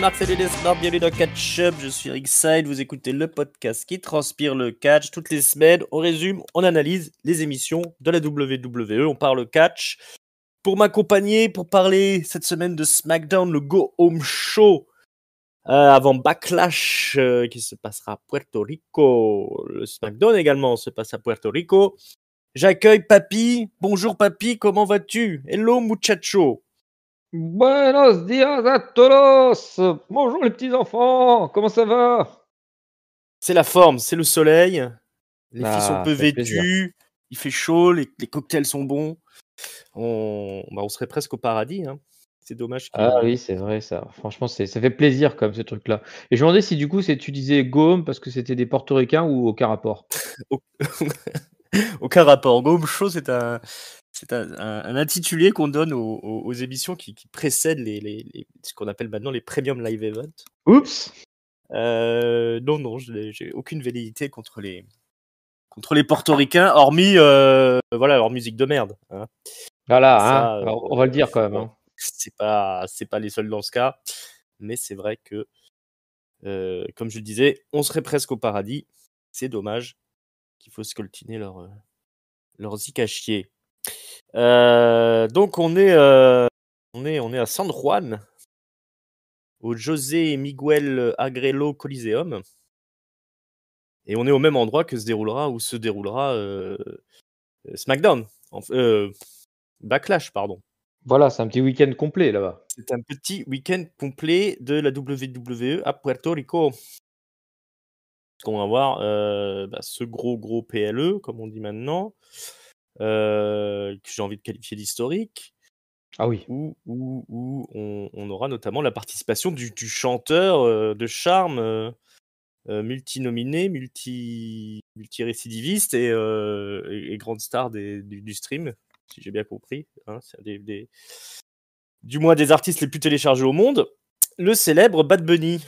est Marc bienvenue dans Catch Up, je suis Rickside, vous écoutez le podcast qui transpire le catch toutes les semaines, on résume, on analyse les émissions de la WWE, on parle catch. Pour m'accompagner, pour parler cette semaine de SmackDown, le Go Home Show, euh, avant Backlash euh, qui se passera à Puerto Rico, le SmackDown également se passe à Puerto Rico. J'accueille Papi, bonjour papi comment vas-tu Hello muchacho Buenos dias a todos Bonjour les petits enfants, comment ça va C'est la forme, c'est le soleil, les filles sont ah, peu vêtues, il fait chaud, les, cocktails sont bons, on, bah, on serait presque au paradis. Hein. C'est dommage. Ah oui, c'est vrai ça. Franchement, ça fait plaisir comme ce truc-là. Et je me demandais si du coup, tu disais Gaume parce que c'était des Portoricains ou aucun rapport Aucun rapport. Gaume chaud, c'est un, c'est un, intitulé qu'on donne aux, émissions qui, précèdent les, ce qu'on appelle maintenant les Premium Live Events. Oups euh, Non, non, j'ai aucune velléité contre les, contre les portoricains, hormis, euh, voilà, leur musique de merde. Hein. Voilà, hein. euh, on va le dire quand même. Hein. C'est pas, pas les seuls dans ce cas, mais c'est vrai que, euh, comme je le disais, on serait presque au paradis. C'est dommage qu'il faut scoltiner leurs leur euh, donc on est, euh, on, est, on est à San Juan, au José Miguel Agrelo Coliseum. Et on est au même endroit que se déroulera ou se déroulera euh, SmackDown. Backlash, pardon. Voilà, c'est un petit week-end complet là-bas. C'est un petit week-end complet de la WWE à Puerto Rico. qu'on va voir bah, ce gros gros PLE, comme on dit maintenant. Euh, que j'ai envie de qualifier d'historique. Ah oui. Où, on, aura notamment la participation du, chanteur euh, de charme euh, multinominé, multi, multirécidiviste multi et, et, grande star des, du, stream, si j'ai bien compris. Hein, des, du moins des artistes les plus téléchargés au monde. Le célèbre Bad Bunny.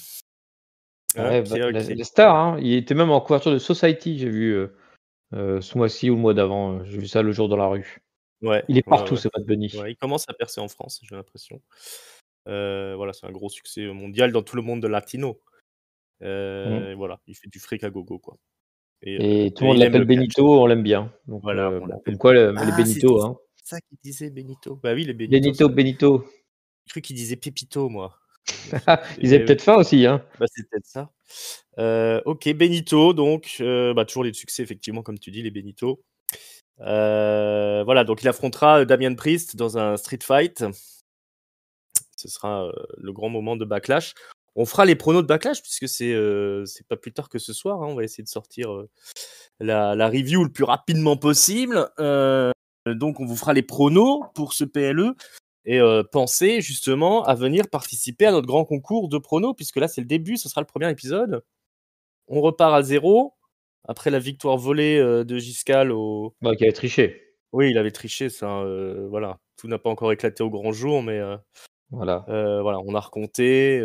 Ouais, hein, star, hein. il était même en couverture de Society, j'ai vu. Euh, ce mois-ci ou le mois d'avant. Euh, j'ai vu ça le jour dans la rue. Ouais, il est partout, ce Bad il commence à percer en France, j'ai l'impression. Euh, voilà, c'est un gros succès mondial dans tout le monde de latino. Mhm. Voilà, il fait du fric à gogo, quoi. Et, tout le monde l'appelle Benito, on l'aime bien. Donc, voilà, comme quoi les ah, Benito. C'est hein. ça qu'il disait Benito. Bah oui, Benito. Benito, Benito. J'ai cru qu'il disait Pepito, moi. Ils avaient peut-être faim aussi. Hein. Bah, c'est peut-être ça. Euh, ok, Benito, donc, euh, bah, toujours les succès, effectivement, comme tu dis, les Benito. Euh, voilà, donc il affrontera Damien Priest dans un street fight. Ce sera le grand moment de Backlash. On fera les pronos de Backlash, puisque c'est pas plus tard que ce soir. Hein. On va essayer de sortir la, la, review le plus rapidement possible. donc, on vous fera les pronos pour ce PLE et euh, pensez justement à venir participer à notre grand concours de pronos, puisque là c'est le début, ce sera le premier épisode. On repart à zéro, après la victoire volée euh, de Giscal au... Bah, qui avait triché. Oui, il avait triché, ça, hein, euh, voilà. Tout n'a pas encore éclaté au grand jour, mais... Voilà. voilà, on a recompté,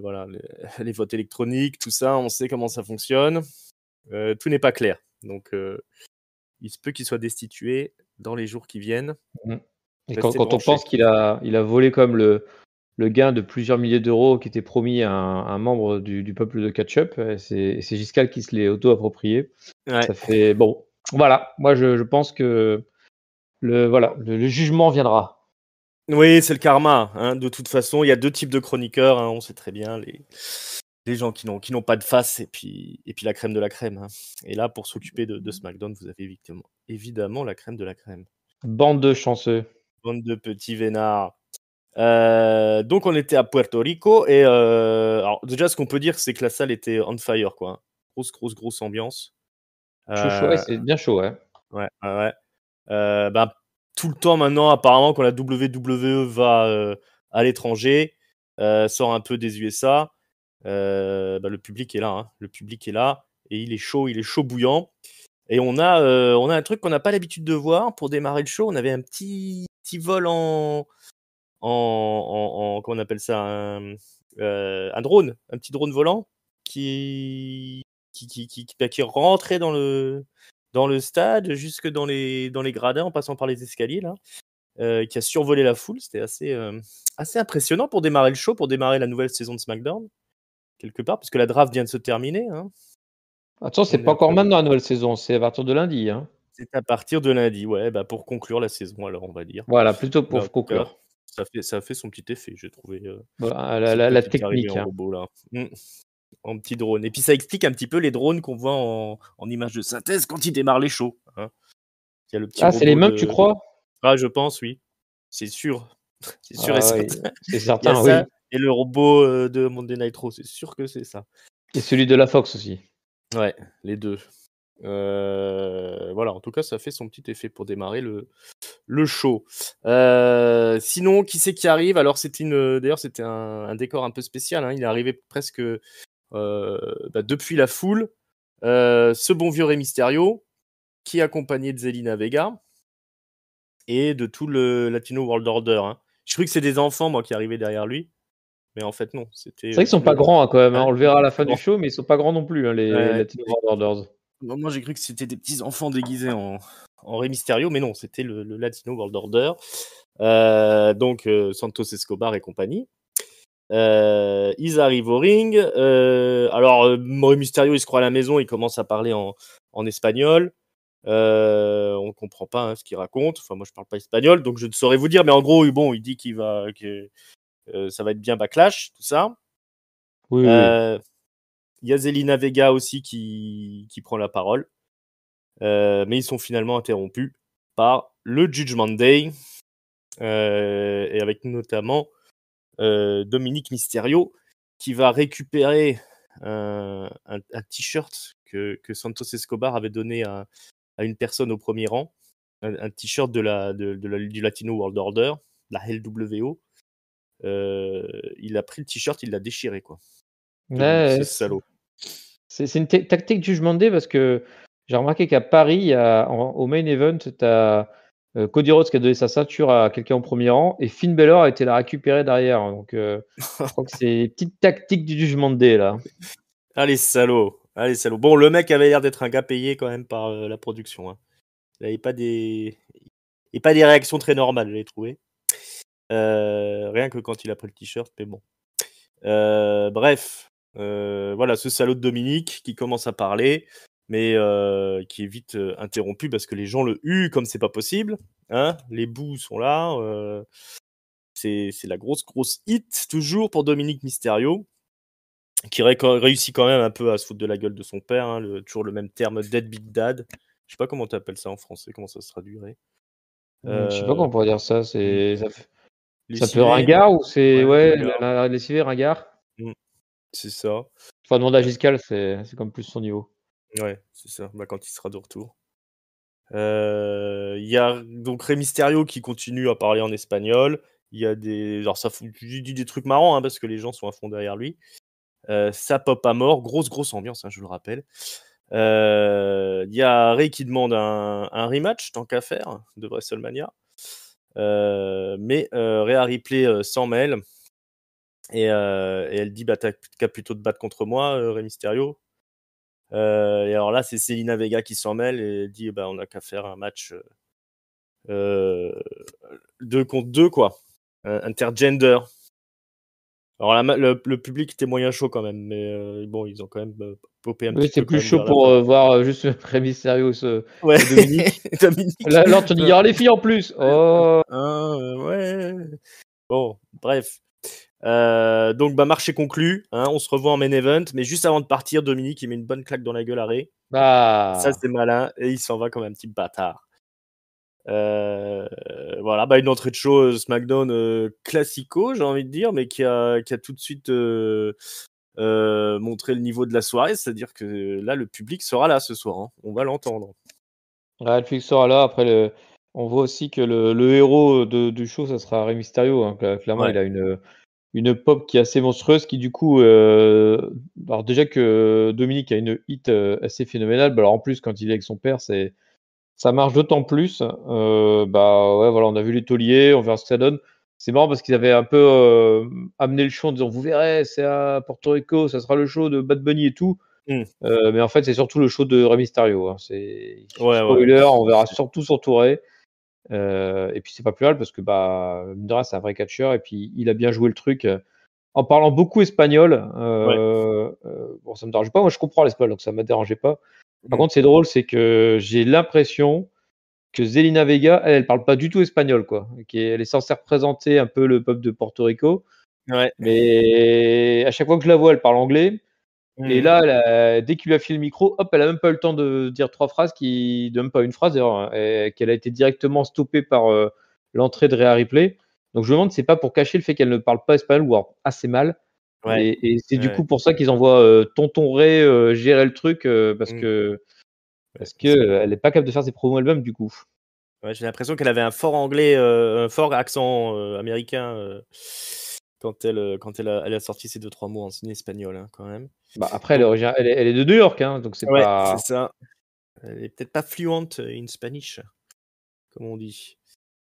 voilà, les, votes électroniques, tout ça, on sait comment ça fonctionne. tout n'est pas clair, donc il se peut qu'il soit destitué dans les jours qui viennent. Mm. Et bah, quand, on pense qu'il a, il a volé comme le, le gain de plusieurs milliers d'euros qui était promis à un, membre du, peuple de Ketchup, c'est Giscal qui se l'est auto-approprié. Ça fait. Bon, voilà. Moi, je, pense que le, voilà, le, jugement viendra. Oui, c'est le karma. Hein. De toute façon, il y a deux types de chroniqueurs. Hein. On sait très bien les, gens qui n'ont, pas de face et puis, et puis la crème de la crème. Hein. Et là, pour s'occuper de, SmackDown, vous avez évidemment la crème de la crème. Bande de chanceux. Bande de petits vénards. Euh, donc on était à Puerto Rico et euh, déjà ce qu'on peut dire c'est que la salle était on fire quoi. Grosse grosse grosse ambiance. c'est euh, bien chaud ouais. Ben, tout le temps maintenant apparemment quand la WWE va à l'étranger sort un peu des USA, ben, le public est là, hein. le public est là et il est chaud, il est chaud bouillant. Et on a, on a un truc qu'on n'a pas l'habitude de voir pour démarrer le show. On avait un petit vole en, en, comment on appelle ça, euh, un, drone, un petit drone volant qui qui, qui, qui, qui bah, rentrait dans le, dans le stade jusque dans les, dans les gradins en passant par les escaliers là. Euh, qui a survolé la foule. C'était assez, euh, assez impressionnant pour démarrer le show, pour démarrer la nouvelle saison de SmackDown, quelque part, parce que la draft vient de se terminer. Hein. Attention, c'est pas encore maintenant la nouvelle saison, c'est à partir de lundi. Hein. C'est à partir de lundi, ouais, bah pour conclure la saison, alors on va dire. Voilà, plutôt pour bah, conclure. ça fait, ça fait son petit effet, j'ai trouvé. voilà, euh, bah, la, technique. Hein. Hum. En, petit drone. Et puis ça explique un petit peu les drones qu'on voit en, image de synthèse quand ils démarrent les shows. Hein. ah, c'est les mêmes, tu crois Ah, je pense, oui. C'est sûr. C'est sûr et ah, certain. Et le robot euh, de Monday Nitro, c'est sûr que c'est ça. Et celui de la Fox aussi. Ouais, les deux. Euh, voilà, en tout cas, ça fait son petit effet pour démarrer le, show. Euh, sinon, qui c'est qui arrive Alors, c'est une, euh, d'ailleurs, c'était un, décor un peu spécial. Hein. Il est arrivé presque bah, depuis la foule. ce bon vieux Ré Mysterio, qui est accompagné de Zelina Vega et de tout le Latino World Order. Hein. Je crois que c'est des enfants, moi, qui arrivaient derrière lui. Mais en fait, non. C'était, c'est vrai qu'ils sont pas grands hein, quand même. On le verra à la fin du show, mais ils sont pas grands non plus, les Latino World Orders. Moi, j'ai cru que c'était des petits enfants déguisés en, en Rey Mysterio, mais non, c'était le, Latino World Order. Euh, donc, euh, Santos Escobar et compagnie. Euh, ils arrivent au ring. alors, Rey Mysterio, il se croit à la maison, il commence à parler en, en espagnol. on ne comprend pas hein, ce qu'il raconte. Enfin, moi, je parle pas espagnol, donc je ne saurais vous dire. Mais en gros, bon, il dit qu'il va, que ça va être bien backlash, tout ça. Oui. oui. Il Vega aussi qui, prend la parole. Euh, mais ils sont finalement interrompus par le Judgment Day. Euh, et avec notamment euh, Dominique Mysterio qui va récupérer un, t-shirt que, que, Santos Escobar avait donné à, une personne au premier rang, un, t-shirt de la, du Latino World Order, la LWO. il a pris le t-shirt, il l'a déchiré, quoi. salaud. C'est une tactique du jugement D parce que j'ai remarqué qu'à Paris, au main event, tu as euh, Cody Rhodes qui a donné sa ceinture à quelqu'un au premier rang et Finn Balor a été la récupérer derrière. Donc, euh, je crois que c'est une petite tactique du jugement D là. Allez, salaud. Allez, salaud. Bon, le mec avait l'air d'être un gars payé quand même par euh, la production. Hein. Il n'avait pas des. Et pas des réactions très normales, je l'ai trouvé. rien que quand il a pris le t-shirt, mais bon. bref, euh, voilà, ce salaud de Dominique qui commence à parler, mais euh, qui est vite euh, interrompu parce que les gens le huent comme c'est pas possible. Hein les bouts sont là. c'est la grosse, grosse hit toujours pour Dominique Mysterio qui réussit quand même un peu à se foutre de la gueule de son père, hein, le, toujours le même terme dead big dad. Je sais pas comment tu appelles ça en français, comment ça se traduirait. Je sais pas comment on pourrait dire ça. C'est ça, peut ringard ou c'est ouais, les ringard. Mm. C'est ça. Enfin, demander euh, à Giscal, c'est comme plus son niveau. Ouais, c'est ça. Bah, quand il sera de retour. Euh, il y a donc Rey Mysterio qui continue à parler en espagnol. Il y a des. Alors, ça dit des trucs marrants hein, parce que les gens sont à fond derrière lui. Euh, ça pop à mort. Grosse, grosse ambiance, hein, je le rappelle. Euh, il y a Rey qui demande un, rematch, tant qu'à faire, de WrestleMania. mais a replay sans mail. Euh, et, elle dit, bah, t'as qu'à plutôt te battre contre moi, euh, Rey Mysterio. Euh, et alors là, c'est Selina Vega qui s'en mêle et elle dit, bah, on a qu'à faire un match 2 contre deux, quoi. intergender. Alors le, public était moyen chaud quand même, mais bon, ils ont quand même popé un petit peu. c'est plus chaud pour voir juste Rey Mysterio ouais. Dominique. Dominique. Là, il y dis, les filles en plus. Oh. Ah, ouais. Bon, bref. Euh, donc, bah, marché conclu. Hein, on se revoit en main event. Mais juste avant de partir, Dominique, il met une bonne claque dans la gueule à Ray. Ah. Ça, c'est malin. Et il s'en va comme un petit bâtard. Euh, voilà, bah, une entrée de show euh, SmackDown classico, j'ai envie de dire, mais qui a, tout de suite montré le niveau de la soirée. C'est-à-dire que là, le public sera là ce soir. Hein. On va l'entendre. le public sera là. Après, le... on voit aussi que le, héros du show, ça sera Rey Mysterio. Hein, clairement, il a une une pop qui est assez monstrueuse, qui du coup, euh, alors déjà que Dominique a une hit euh, assez phénoménale, bah, alors en plus quand il est avec son père, c'est ça marche d'autant plus. Euh, bah ouais, voilà, on a vu les tauliers, on verra ce que ça donne. C'est marrant parce qu'ils avaient un peu amené le show en disant vous verrez, c'est à Porto Rico, ça sera le show de Bad Bunny et tout. Hmm. mais en fait, c'est surtout le show de Remy Mysterio. Hein. C'est spoiler, on verra surtout son touré. Euh, et puis c'est pas plus mal parce que bah, c'est un vrai catcheur et puis il a bien joué le truc euh, en parlant beaucoup espagnol. Euh, bon, ça me dérange pas. Moi, je comprends l'espagnol, donc ça me dérangeait pas. Par mm. contre, c'est drôle, c'est que j'ai l'impression que Zelina Vega, elle, parle pas du tout espagnol, quoi. Elle est censée représenter un peu le peuple de Porto Rico. Mais à chaque fois que je la vois, elle parle anglais. Et mm. là, dès qu'il lui a filé le micro, hop, elle a même pas eu le temps de dire trois phrases, qui, même pas une phrase d'ailleurs, hein, qu'elle a été directement stoppée par euh, l'entrée de Réa Ripley. Donc je me demande, c'est pas pour cacher le fait qu'elle ne parle pas espagnol ou assez mal. Et, c'est du coup pour ça qu'ils envoient euh, Tonton Ray euh, gérer le truc parce qu'elle mm. que parce que elle n'est pas capable de faire ses promos albums, du coup. J'ai l'impression qu'elle avait un fort anglais, un fort accent américain quand elle, euh, quand elle, a, elle a sorti ces deux trois mots en espagnol hein, quand même. Bah, après, elle est, de New York, hein, donc c'est pas. C'est ça. Elle est peut-être pas fluente in Spanish, comme on dit.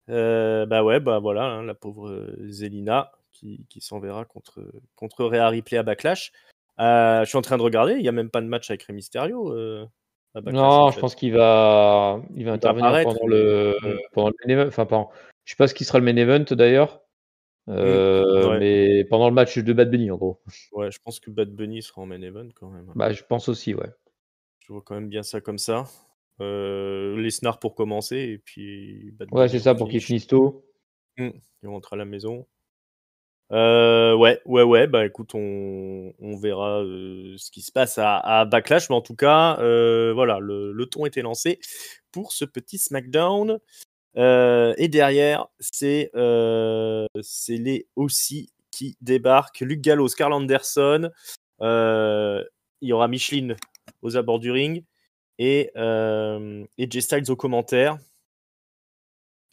Euh, bah ouais, bah voilà, hein, la pauvre euh, Zelina qui, s'enverra contre contre Rhea Ripley à Backlash. je suis en train de regarder, il y a même pas de match avec Rey Mysterio. non, je pense qu'il va il va intervenir pendant le pendant le Enfin, je sais pas ce qui sera le main event d'ailleurs. Mmh. Euh, mais pendant le match de Bad Bunny, en gros. Ouais, je pense que Bad Bunny sera en main event quand même. Bah, je pense aussi, ouais. Je vois quand même bien ça comme ça. Euh, les snars pour commencer, et puis Bad Ouais, c'est ça, pour qu'il finisse tôt. Il rentre à la maison. Euh, ouais, ouais, ouais. Bah écoute, on, on verra ce qui se passe à, Backlash, mais en tout cas, voilà, le, le, ton était lancé pour ce petit SmackDown. Euh, et derrière, c'est euh, les aussi qui débarquent. Luc Gallo, Carl Anderson. Euh, il y aura Micheline aux abords du ring. Et, euh, et Jay Styles aux commentaires.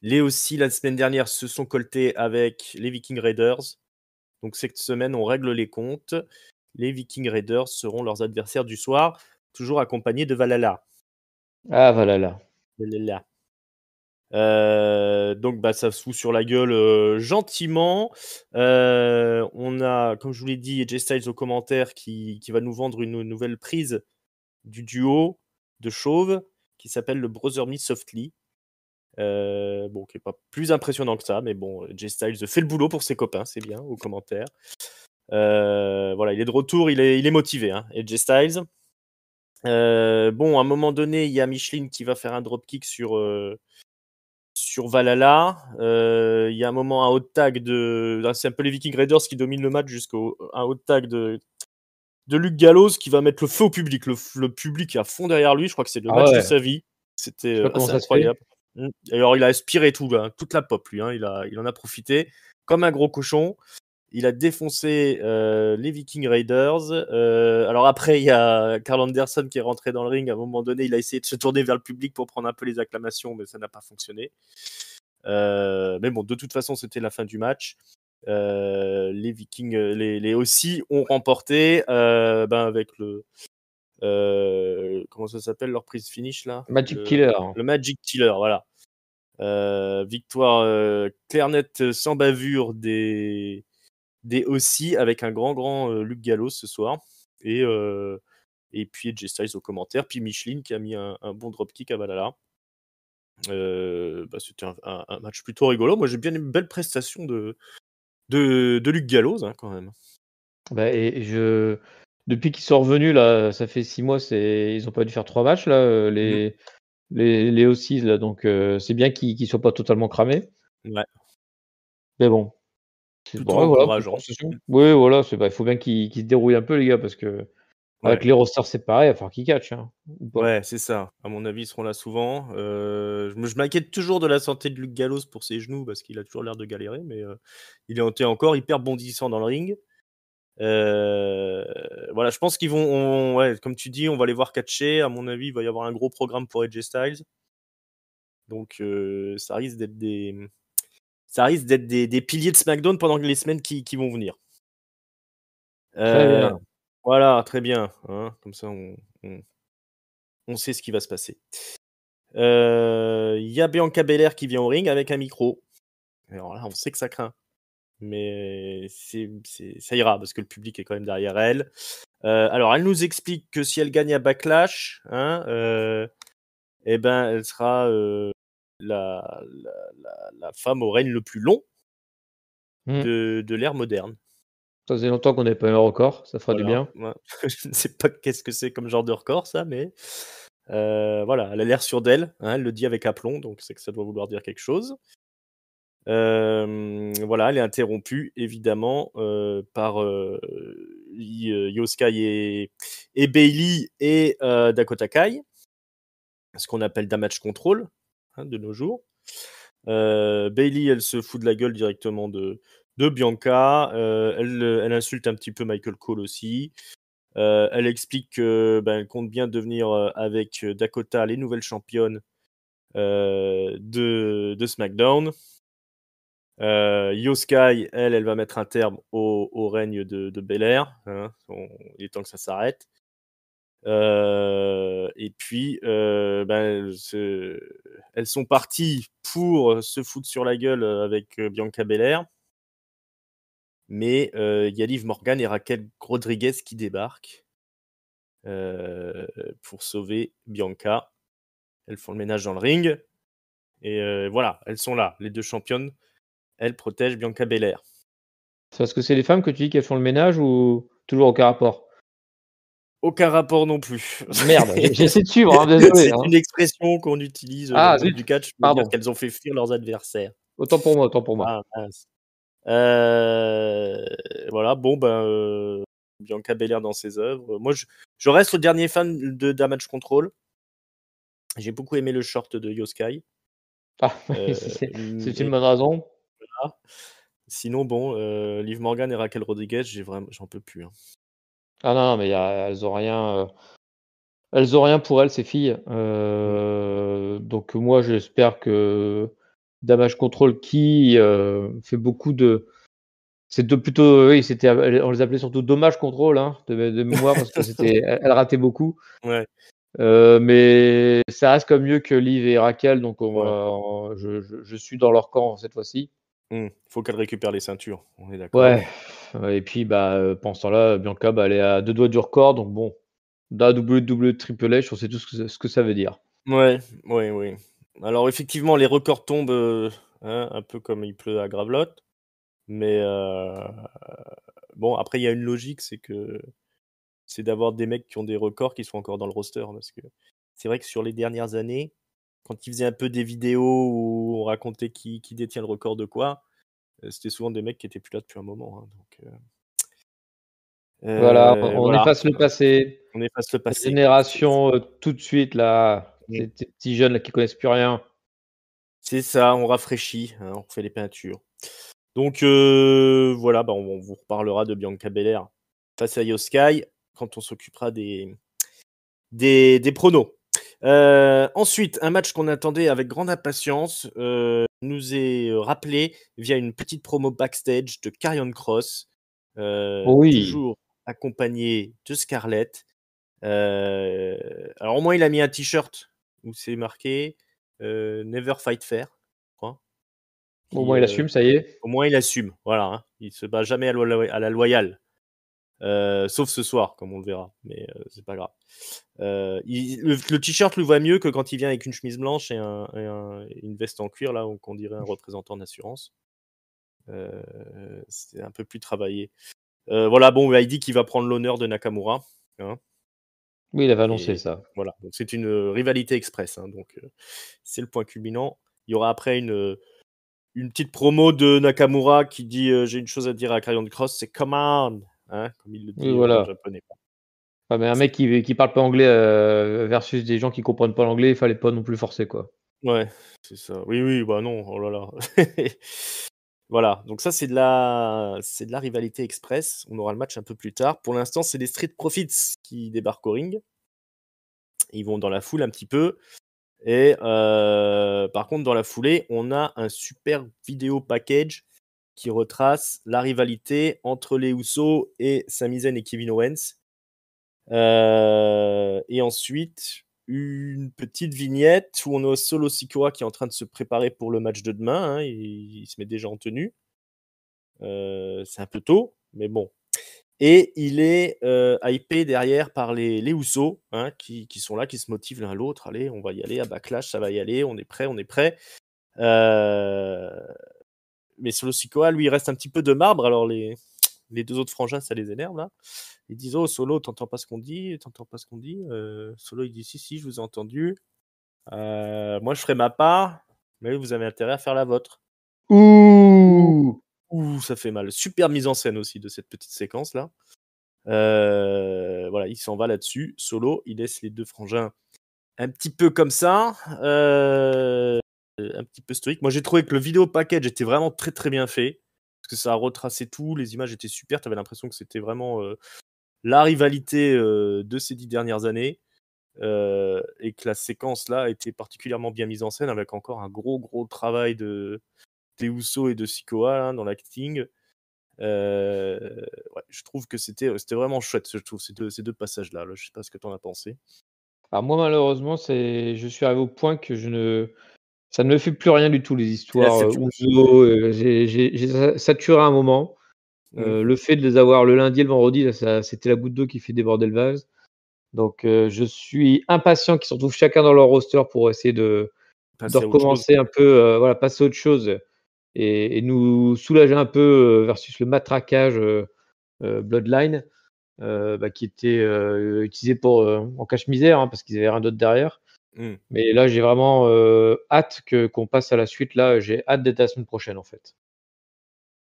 Les aussi, la semaine dernière, se sont coltés avec les Viking Raiders. Donc cette semaine, on règle les comptes. Les Viking Raiders seront leurs adversaires du soir, toujours accompagnés de Valhalla. Ah, Valhalla. Valhalla. Euh, donc bah, ça se fout sur la gueule euh, gentiment. Euh, on a, comme je vous l'ai dit, J Styles au commentaire qui, qui va nous vendre une, nouvelle prise du duo de Chauve qui s'appelle le Brother Me Softly. bon, qui n'est pas plus impressionnant que ça, mais bon, J Styles fait le boulot pour ses copains, c'est bien, au commentaire. voilà, il est de retour, il est, il est motivé, hein, et Styles. bon, à un moment donné, il y a Micheline qui va faire un dropkick sur, sur Valhalla. Euh, il y a un moment, un haut tag de. C'est un peu les Viking Raiders qui dominent le match jusqu'au un haut tag de de Luc Gallows qui va mettre le feu au public. Le, public est à fond derrière lui. Je crois que c'est le ah match de sa vie. C'était euh, incroyable. Mm. Et alors, il a aspiré tout, hein. toute la pop, lui. Hein. Il, a, il en a profité comme un gros cochon. Il a défoncé euh, les Viking Raiders. Euh, alors après, il y a Carl Anderson qui est rentré dans le ring. À un moment donné, il a essayé de se tourner vers le public pour prendre un peu les acclamations, mais ça n'a pas fonctionné. Euh, mais bon, de toute façon, c'était la fin du match. les Vikings, les, les, aussi ont remporté ben, avec le comment ça s'appelle leur prise finish là Magic Killer. Le Magic Killer, voilà. victoire claire nette sans bavure des des aussi avec un grand, grand euh, Luc Gallo ce soir. Et, euh, et puis Jay Styles au commentaire. Puis Micheline qui a mis un, bon drop kick à Valhalla. Euh, bah, c'était un, match plutôt rigolo. Moi, j'ai bien une belle prestation de, de, Luc Gallos hein, quand même. Bah, et je, depuis qu'ils sont revenus là, ça fait six mois, c'est ils ont pas dû faire trois matchs là, les les, aussi là, donc c'est bien qu'ils soient pas totalement cramés. Mais bon, bon, bah, voilà, oui, voilà, bah, il faut bien qu'ils se dérouillent un peu, les gars, parce que avec les rosters séparés, il va falloir qu'ils catchent. Hein, ouais, c'est ça. À mon avis, ils seront là souvent. Euh, je m'inquiète toujours de la santé de Luc Gallos pour ses genoux, parce qu'il a toujours l'air de galérer, mais euh, il est encore hyper bondissant dans le ring. Euh, voilà, je pense qu'ils vont, comme tu dis, on va les voir catcher. À mon avis, il va y avoir un gros programme pour AJ Styles. Donc, ça risque d'être des, ça risque d'être des, piliers de SmackDown pendant les semaines qui, qui vont venir. Euh, voilà, très bien. Hein. comme ça, on, sait ce qui va se passer. Euh, il y a Bianca Belair qui vient au ring avec un micro. Alors là, on sait que ça craint. Mais c'est, ça ira parce que le public est quand même derrière elle. Euh, alors, elle nous explique que si elle gagne à Backlash, hein, euh, eh ben, elle sera la, femme au règne le plus long mmh. de, l'ère moderne. Ça faisait longtemps qu'on n'avait pas eu un record, ça fera du bien. je ne sais pas qu'est-ce que c'est comme genre de record, ça, mais euh, voilà, elle a l'air sûre d'elle, hein, elle le dit avec aplomb, donc c'est que ça doit vouloir dire quelque chose. voilà, elle est interrompue évidemment euh, par euh, Yoskai et, et Bailey et Dakota Kai, ce qu'on appelle damage control. Hein, de nos jours. Euh, Bailey, elle se fout de la gueule directement de, Bianca. Euh, elle, insulte un petit peu Michael Cole aussi. Euh, elle explique qu'elle ben, compte bien devenir avec Dakota les nouvelles championnes de, de, SmackDown. Yo Sky, elle, elle va mettre un terme au, règne de, de Bel Air. Hein. il est temps que ça s'arrête. Euh, et puis, euh, ben, elles sont parties pour se foutre sur la gueule euh, avec Bianca Belair. Mais il y a Morgan et Raquel Rodriguez qui débarquent pour sauver Bianca. Elles font le ménage dans le ring. Et voilà, elles sont là, les deux championnes. Elles protègent Bianca Belair. C'est parce que c'est les femmes que tu dis qu'elles font le ménage ou toujours aucun rapport aucun rapport non plus. Merde, j'essaie de suivre, hein, C'est hein. une expression qu'on utilise ah, euh, du catch pour qu'elles ont fait fuir leurs adversaires. Autant pour moi, autant pour moi. Ah, euh, voilà, bon, ben, euh, Bianca Belair dans ses œuvres. Moi, je, reste le dernier fan de Damage Control. J'ai beaucoup aimé le short de Yoskai. Ah, c'est une bonne raison. Sinon, bon, Liv Morgan et Raquel Rodriguez, j'en peux plus. Hein. Ah non, mais elles ont rien. Euh, elles ont rien pour elles, ces filles. Euh, mm. donc moi, j'espère que Damage Control, qui euh, fait beaucoup de... C'est plutôt... Oui, c'était, on les appelait surtout Dommage Control, hein, de, mémoire, parce que c'était, elle rataient beaucoup. Ouais. mais ça reste comme mieux que Liv et Raquel, donc je, suis dans leur camp cette fois-ci. Hmm, faut qu'elle récupère les ceintures, on est d'accord. Ouais, euh, et puis, bah, euh, pendant ce temps-là, Bianca, bah, elle est à deux doigts du record. Donc, bon, la Triple H, on sait tout ce que, ça veut dire. Ouais, oui, oui. Alors, effectivement, les records tombent euh, hein, un peu comme il pleut à Gravelotte. Mais bon, après, il y a une logique, c'est que c'est d'avoir des mecs qui ont des records qui sont encore dans le roster. Parce que c'est vrai que sur les dernières années, quand ils faisaient un peu des vidéos où on racontait qui, qui détient le record de quoi, euh, c'était souvent des mecs qui étaient plus là depuis un moment. Hein, donc, euh, euh, voilà, on efface le passé. On efface le passé. génération tout de suite là, mm. ces, petits jeunes qui qui connaissent plus rien. C'est ça, on rafraîchit, hein, on fait les peintures. Donc voilà, bah, on, vous reparlera de Bianca Belair face à YoSky quand on s'occupera des, des pronos. Euh, ensuite, un match qu'on attendait avec grande impatience euh, nous est rappelé via une petite promo backstage de Carion Cross, euh, toujours accompagné de Scarlett. alors au moins il a mis un t-shirt où c'est marqué Never Fight Fair. Quoi, au moins il assume, ça y est. Au moins il assume, voilà. Hein. il se bat jamais à la loyale. Euh, sauf ce soir, comme on le verra, mais euh, c'est pas grave. Euh, le, t-shirt le voit mieux que quand il vient avec une chemise blanche et, une veste en cuir, là, qu'on dirait un représentant d'assurance. c'est un peu plus travaillé. voilà, bon, il dit qu'il va prendre l'honneur de Nakamura. Hein. Oui, il avait annoncé ça. Voilà, donc c'est une rivalité express, hein, donc c'est le point culminant. Il y aura après une une petite promo de Nakamura qui dit j'ai une chose à dire à Crayon de Cross, c'est come on, Hein, comme il le dit euh, voilà. en japonais. Ah, mais un mec qui, qui parle pas anglais euh, versus des gens qui comprennent pas l'anglais, il fallait pas non plus forcer quoi. Ouais, c'est ça. Oui, oui, bah non, oh là là. voilà, donc ça c'est de la c'est de la rivalité express. On aura le match un peu plus tard. Pour l'instant, c'est les Street Profits qui débarquent au ring. Ils vont dans la foule un petit peu. Et euh, par contre, dans la foulée, on a un super vidéo package qui retrace la rivalité entre les Ousso et Sami Zayn et Kevin Owens. Euh, et ensuite, une petite vignette où on a Solo Sikoa qui est en train de se préparer pour le match de demain. Hein, il, se met déjà en tenue. Euh, c'est un peu tôt, mais bon. Et il est euh, hypé derrière par les, les hein, qui, qui, sont là, qui se motivent l'un l'autre. Allez, on va y aller, à Backlash, ça va y aller, on est prêt, on est prêt mais Solo Sikoa, lui, il reste un petit peu de marbre. Alors, les, les deux autres frangins, ça les énerve, là. Ils disent Oh, Solo, t'entends pas ce qu'on dit T'entends pas ce qu'on dit euh, Solo, il dit Si, si, je vous ai entendu. Euh, moi, je ferai ma part, mais vous avez intérêt à faire la vôtre. Ouh Ouh, ça fait mal. Super mise en scène aussi de cette petite séquence-là. Euh, voilà, il s'en va là-dessus. Solo, il laisse les deux frangins un petit peu comme ça. Euh, peu Moi, j'ai trouvé que le vidéo package était vraiment très très bien fait parce que ça a retracé tout, les images étaient super. Tu avais l'impression que c'était vraiment euh, la rivalité euh, de ces dix dernières années euh, et que la séquence là était particulièrement bien mise en scène avec encore un gros gros travail de Teusso et de Sikoa hein, dans l'acting. je trouve que c'était c'était vraiment chouette je trouve ces deux, passages là, je sais pas ce que tu en as pensé alors ah, moi malheureusement c'est je suis arrivé au point que je ne ça ne me fait plus rien du tout, les histoires euh, euh, J'ai saturé un moment. Euh, mm. le fait de les avoir le lundi et le vendredi, c'était la goutte d'eau qui fait déborder le vase. Donc, je suis impatient qu'ils se retrouvent chacun dans leur roster pour essayer de, recommencer un peu, voilà, passer autre chose et, nous soulager un peu versus le matraquage Bloodline bah, qui était utilisé pour, en cache-misère hein, parce qu'ils n'avaient rien d'autre derrière. Hmm. Mais là, j'ai vraiment euh, hâte que, qu'on passe à la suite. Là, j'ai hâte d'être la semaine prochaine, en fait.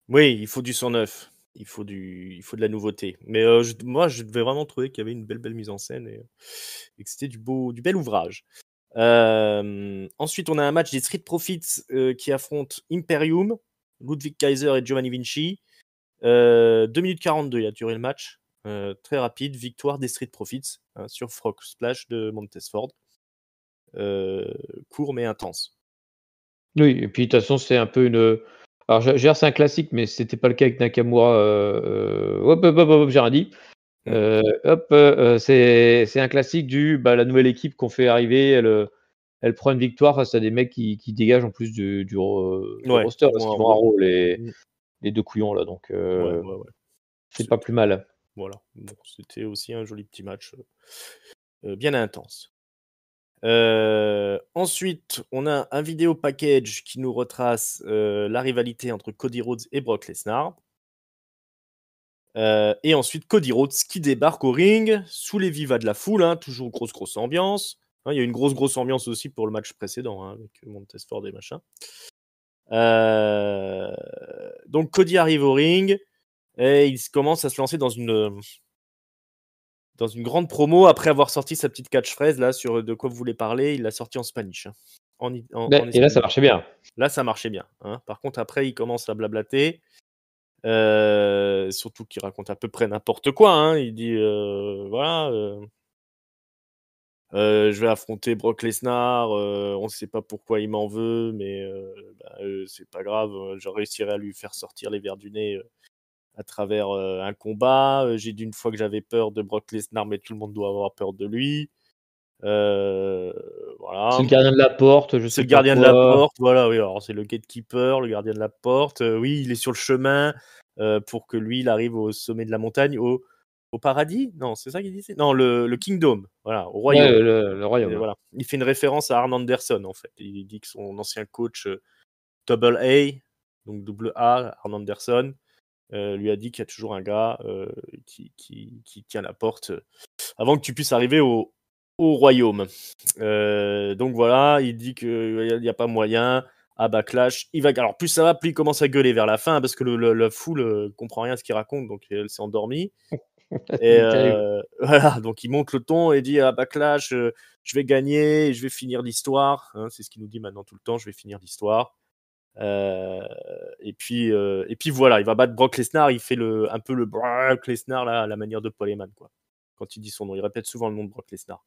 Oui, il faut du 109. Il faut, du, il faut de la nouveauté. Mais euh, moi, je devais vraiment trouver qu'il y avait une belle, belle mise en scène et, que c'était du, beau, du bel ouvrage. Euh, ensuite, on a un match des Street Profits qui affronte Imperium, Ludwig Kaiser et Giovanni Vinci. 2 minutes 42, il a duré le match. très rapide, victoire des Street Profits hein, sur Frog Splash de Montesford. Euh, court mais intense. Oui, et puis de toute façon, c'est un peu une. Alors, j'ai c'est un classique, mais c'était pas le cas avec Nakamura. Euh, euh, hop, hop, hop, hop, j'ai rien dit. c'est un classique du bah, la nouvelle équipe qu'on fait arriver, elle, elle prend une victoire face à des mecs qui, qui dégagent en plus du, roster parce qu'ils vont à rôle mm. les, deux couillons là, donc c'est pas plus mal. Voilà, c'était aussi un joli petit match bien intense. Euh, ensuite, on a un vidéo package qui nous retrace euh, la rivalité entre Cody Rhodes et Brock Lesnar. Euh, et ensuite, Cody Rhodes qui débarque au ring sous les vivas de la foule, hein, toujours grosse, grosse ambiance. Hein, il y a une grosse, grosse ambiance aussi pour le match précédent hein, avec Montesford et machin. donc, Cody arrive au ring et il commence à se lancer dans une dans une grande promo après avoir sorti sa petite catchphrase là sur euh, de quoi vous voulez parler. Il l'a sorti en spanish. Hein. Ben, et là, ça marchait bien. Là, ça marchait bien. Hein. Par contre, après, il commence à blablater. Euh, surtout qu'il raconte à peu près n'importe quoi. Hein. Il dit euh, voilà, je vais affronter Brock Lesnar. on ne sait pas pourquoi il m'en veut, mais bah, c'est pas grave. je réussirai à lui faire sortir les verres du nez à travers un combat. J'ai dit une fois que j'avais peur de Brock Lesnar, mais tout le monde doit avoir peur de lui. voilà. C'est le gardien de la porte, je sais. C'est le gardien de la porte, voilà. Oui, alors c'est le gatekeeper, le gardien de la porte. oui, il est sur le chemin pour que lui, il arrive au sommet de la montagne, au, au paradis. Non, c'est ça qu'il disait. Non, le, le, kingdom, voilà, au royaume. le, royaume. voilà. Il fait une référence à Arn Anderson, en fait. Il dit que son ancien coach, Double A, donc double A, Arn Anderson, euh, lui a dit qu'il y a toujours un gars euh, qui, tient la porte euh, avant que tu puisses arriver au, royaume. donc voilà, il dit qu'il n'y a, pas moyen. à ah backlash il va... Alors plus ça va, plus il commence à gueuler vers la fin, parce que le, le, la foule comprend rien à ce qu'il raconte, donc elle s'est endormie. Et donc il monte le ton et dit à ah Backlash, je vais gagner, je vais finir l'histoire. Hein, c'est ce qu'il nous dit maintenant tout le temps, je vais finir l'histoire. Euh, et puis euh, et puis voilà, il va battre Brock Lesnar, il fait le un peu le Brock Lesnar là, à la manière de Paul Heyman quoi. Quand il dit son nom, il répète souvent le nom de Brock Lesnar.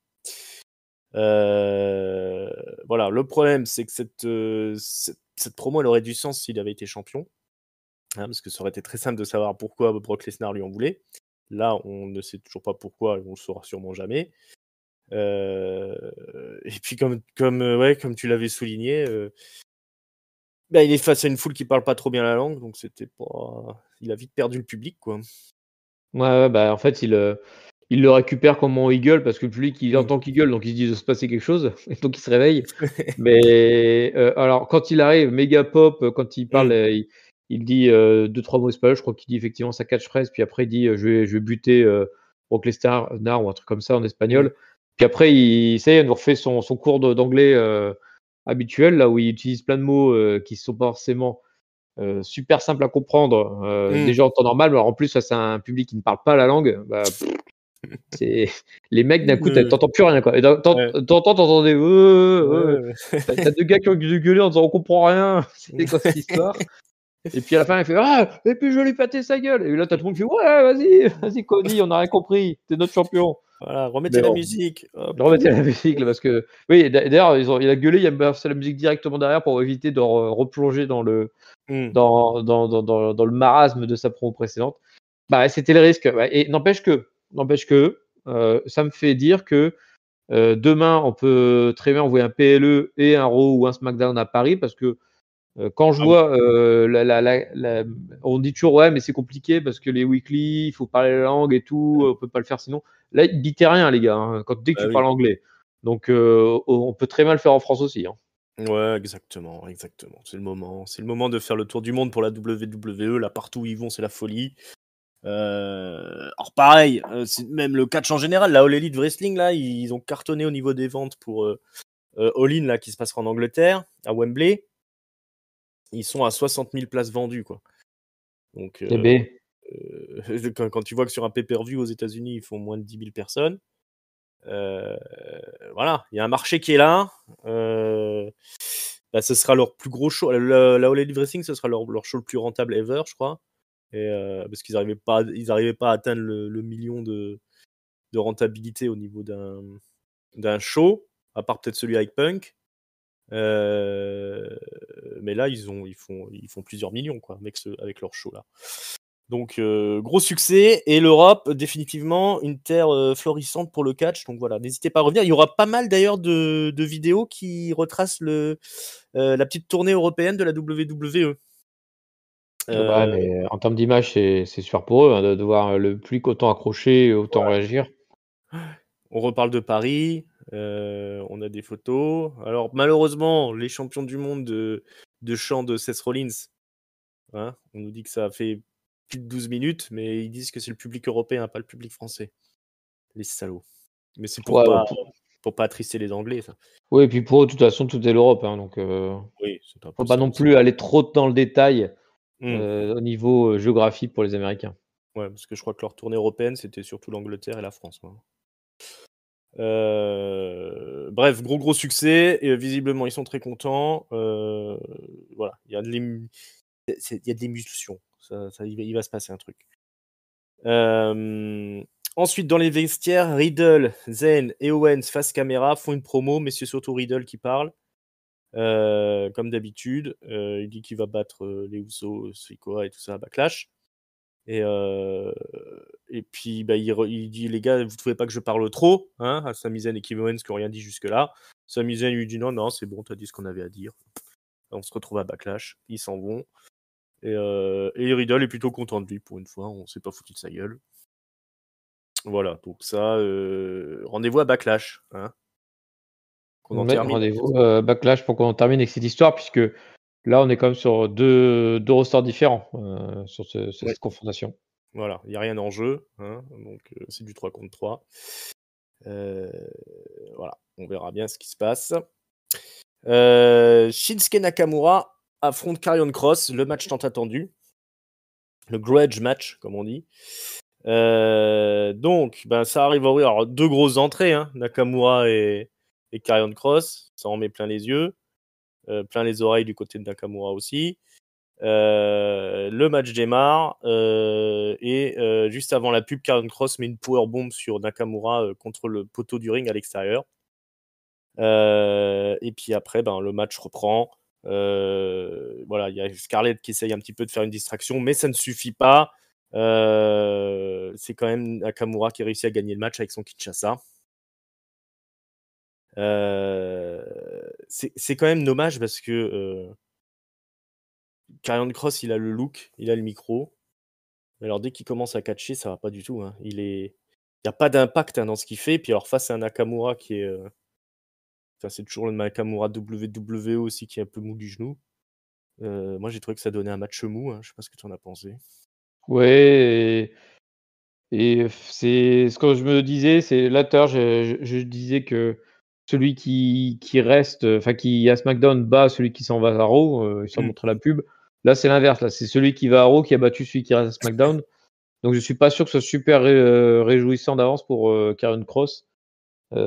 Euh, voilà, le problème, c'est que cette, cette, promo, elle aurait du sens s'il avait été champion. Hein, parce que ça aurait été très simple de savoir pourquoi Brock Lesnar lui en voulait. Là, on ne sait toujours pas pourquoi, on le saura sûrement jamais. et puis, comme, comme, ouais, comme tu l'avais souligné, bah, il est face à une foule qui parle pas trop bien la langue, donc c'était pas. Il a vite perdu le public, quoi. Ouais, bah en fait, il, euh, le récupère comme il gueule, parce que le public, il mm. entend qu'il gueule, donc il se dit de se passer quelque chose, et donc il se réveille. Mais euh, alors, quand il arrive, méga pop, euh, quand il parle, mm. il, dit deux, trois mots espagnols, je crois qu'il dit effectivement sa catchphrase, puis après, il dit je, vais, je vais buter Brock Lesnar ou un truc comme ça en espagnol. Mm. Puis après, il, ça de refait son, son cours d'anglais habituel, là où ils utilisent plein de mots euh, qui sont pas forcément euh, super simples à comprendre euh, hmm. déjà en temps normal, mais alors en plus ça c'est un public qui ne parle pas la langue, bah, c'est les mecs d'un coup t'entends plus rien quoi. Et t'entends, des t'as deux gars qui ont gueulé en disant on comprend rien, c'est quoi cette histoire Et puis à la fin, il fait Ah, et puis je lui ai pâté sa gueule. Et là, t'as tout le monde qui fait Ouais, vas-y, vas-y, Cody, on n'a rien compris, t'es notre champion remettez la musique. Remettez la musique, parce que. Oui, d'ailleurs, il a gueulé, il a balancé la musique directement derrière pour éviter de replonger dans le, mmh. dans, dans, dans, dans, le marasme de sa promo précédente. Bah, c'était le risque. Et n'empêche que, n'empêche que, euh, ça me fait dire que euh, demain, on peut très bien envoyer un PLE et un Raw ou un SmackDown à Paris parce que euh, quand je ah vois, euh, on dit toujours ouais, mais c'est compliqué parce que les weekly, il faut parler la langue et tout, on peut pas le faire sinon. Là, il dit rien, les gars, hein. quand, dès que bah tu parles anglais. Donc, euh, on peut très mal faire en France aussi. Hein. Ouais, exactement, exactement. C'est le moment, c'est le moment de faire le tour du monde pour la WWE. Là, partout où ils vont, c'est la folie. alors pareil, c'est même le catch en général. La All Elite Wrestling, là, ils ont cartonné au niveau des ventes pour All In, là, qui se passera en Angleterre, à Wembley ils sont à 60 000 places vendues, quoi. Donc, eh euh, ben. euh, quand, tu vois que sur un pay-per-view aux États-Unis, ils font moins de 10 000 personnes, euh, voilà, il y a un marché qui est là. Bah, ce sera leur plus gros show. La, OLED ce sera leur, leur, show le plus rentable ever, je crois. Et, parce qu'ils n'arrivaient pas, ils pas à atteindre le, million de, de, rentabilité au niveau d'un show, à part peut-être celui avec Punk. Euh, mais là, ils, ont, ils, font, ils font plusieurs millions quoi, avec, avec leur show là. Donc euh, gros succès et l'Europe définitivement une terre euh, florissante pour le catch. Donc voilà, n'hésitez pas à revenir. Il y aura pas mal d'ailleurs de, vidéos qui retracent le, la petite tournée européenne de la WWE. Ah bah, mais en termes d'image, c'est super pour eux hein, de, voir le plus autant accroché, autant réagir. On reparle de Paris, euh, on a des photos. Alors, malheureusement, les champions du monde de, chant de Seth Rollins, hein, on nous dit que ça a fait plus de 12 minutes, mais ils disent que c'est le public européen, pas le public français. Les salauds. Mais c'est pour, pas, attrister les Anglais, Oui, et puis pour eux, de toute façon, tout est l'Europe. Hein, donc, euh, oui, faut pas non plus aller trop dans le détail hmm. euh, au niveau géographique pour les Américains. Ouais, parce que je crois que leur tournée européenne, c'était surtout l'Angleterre et la France. Euh, bref, gros gros succès. Et, euh, visiblement, ils sont très contents. Euh, voilà, il y a de l'émulsion. Ça, ça, il, va, se passer un truc. ensuite, dans les vestiaires, Riddle, Zen et Owens face caméra font une promo, mais c'est surtout Riddle qui parle. comme d'habitude, il dit qu'il va battre les Usos, Sikoa et tout ça à Backlash. Et, euh, et puis, bah, il, dit les gars, vous ne trouvez pas que je parle trop hein, à Samizen et Kevin Owens qui n'ont rien dit jusque-là. Samizen lui dit non, non, c'est bon, tu as dit ce qu'on avait à dire. On se retrouve à Backlash, ils s'en vont. Et, euh, et, Riddle est plutôt content de lui pour une fois, on s'est pas foutu de sa gueule. Voilà, donc ça, euh, rendez-vous à Backlash. Hein qu'on en termine. Rendez-vous Backlash pour qu'on termine avec cette histoire, puisque Là, on est quand même sur deux, deux différents euh, sur cette confrontation. Voilà, il n'y a rien en jeu. Hein, donc, euh, c'est du 3 contre 3. Euh, voilà, on verra bien ce qui se passe. Shinsuke Nakamura affronte karion Cross, le match tant attendu. Le grudge match, comme on dit. donc, ben, ça arrive à deux grosses entrées, hein. Nakamura et, et Cross. Ça en met plein les yeux. Euh, plein les oreilles du côté de Nakamura aussi. Euh, le match démarre euh, et juste avant la pub, Karen Cross met une power bomb sur Nakamura contre le poteau du ring à l'extérieur. et puis après, ben, le match reprend. voilà, il y a Scarlett qui essaye un petit peu de faire une distraction, mais ça ne suffit pas. c'est quand même Nakamura qui réussit à gagner le match avec son Kinshasa. Euh, c'est quand même dommage parce que euh, Cross, il a le look, il a le micro. Alors dès qu'il commence à catcher, ça va pas du tout. Hein. Il est, il n'y a pas d'impact hein, dans ce qu'il fait. Puis alors face à un Nakamura qui est, euh, enfin, c'est toujours le Nakamura WWE aussi qui est un peu mou du genou. Euh, moi j'ai trouvé que ça donnait un match mou. Hein. Je sais pas ce que tu en as pensé. Ouais. Et, c'est ce que je me disais, c'est là je disais que celui qui, qui reste, euh, enfin qui à SmackDown bat celui qui s'en va à Raw, euh, il s'en mm. montre la pub. Là, c'est l'inverse. Là, c'est celui qui va à Raw qui a battu celui qui reste à SmackDown. Donc, je suis pas sûr que ce soit super euh, réjouissant d'avance pour Karen Cross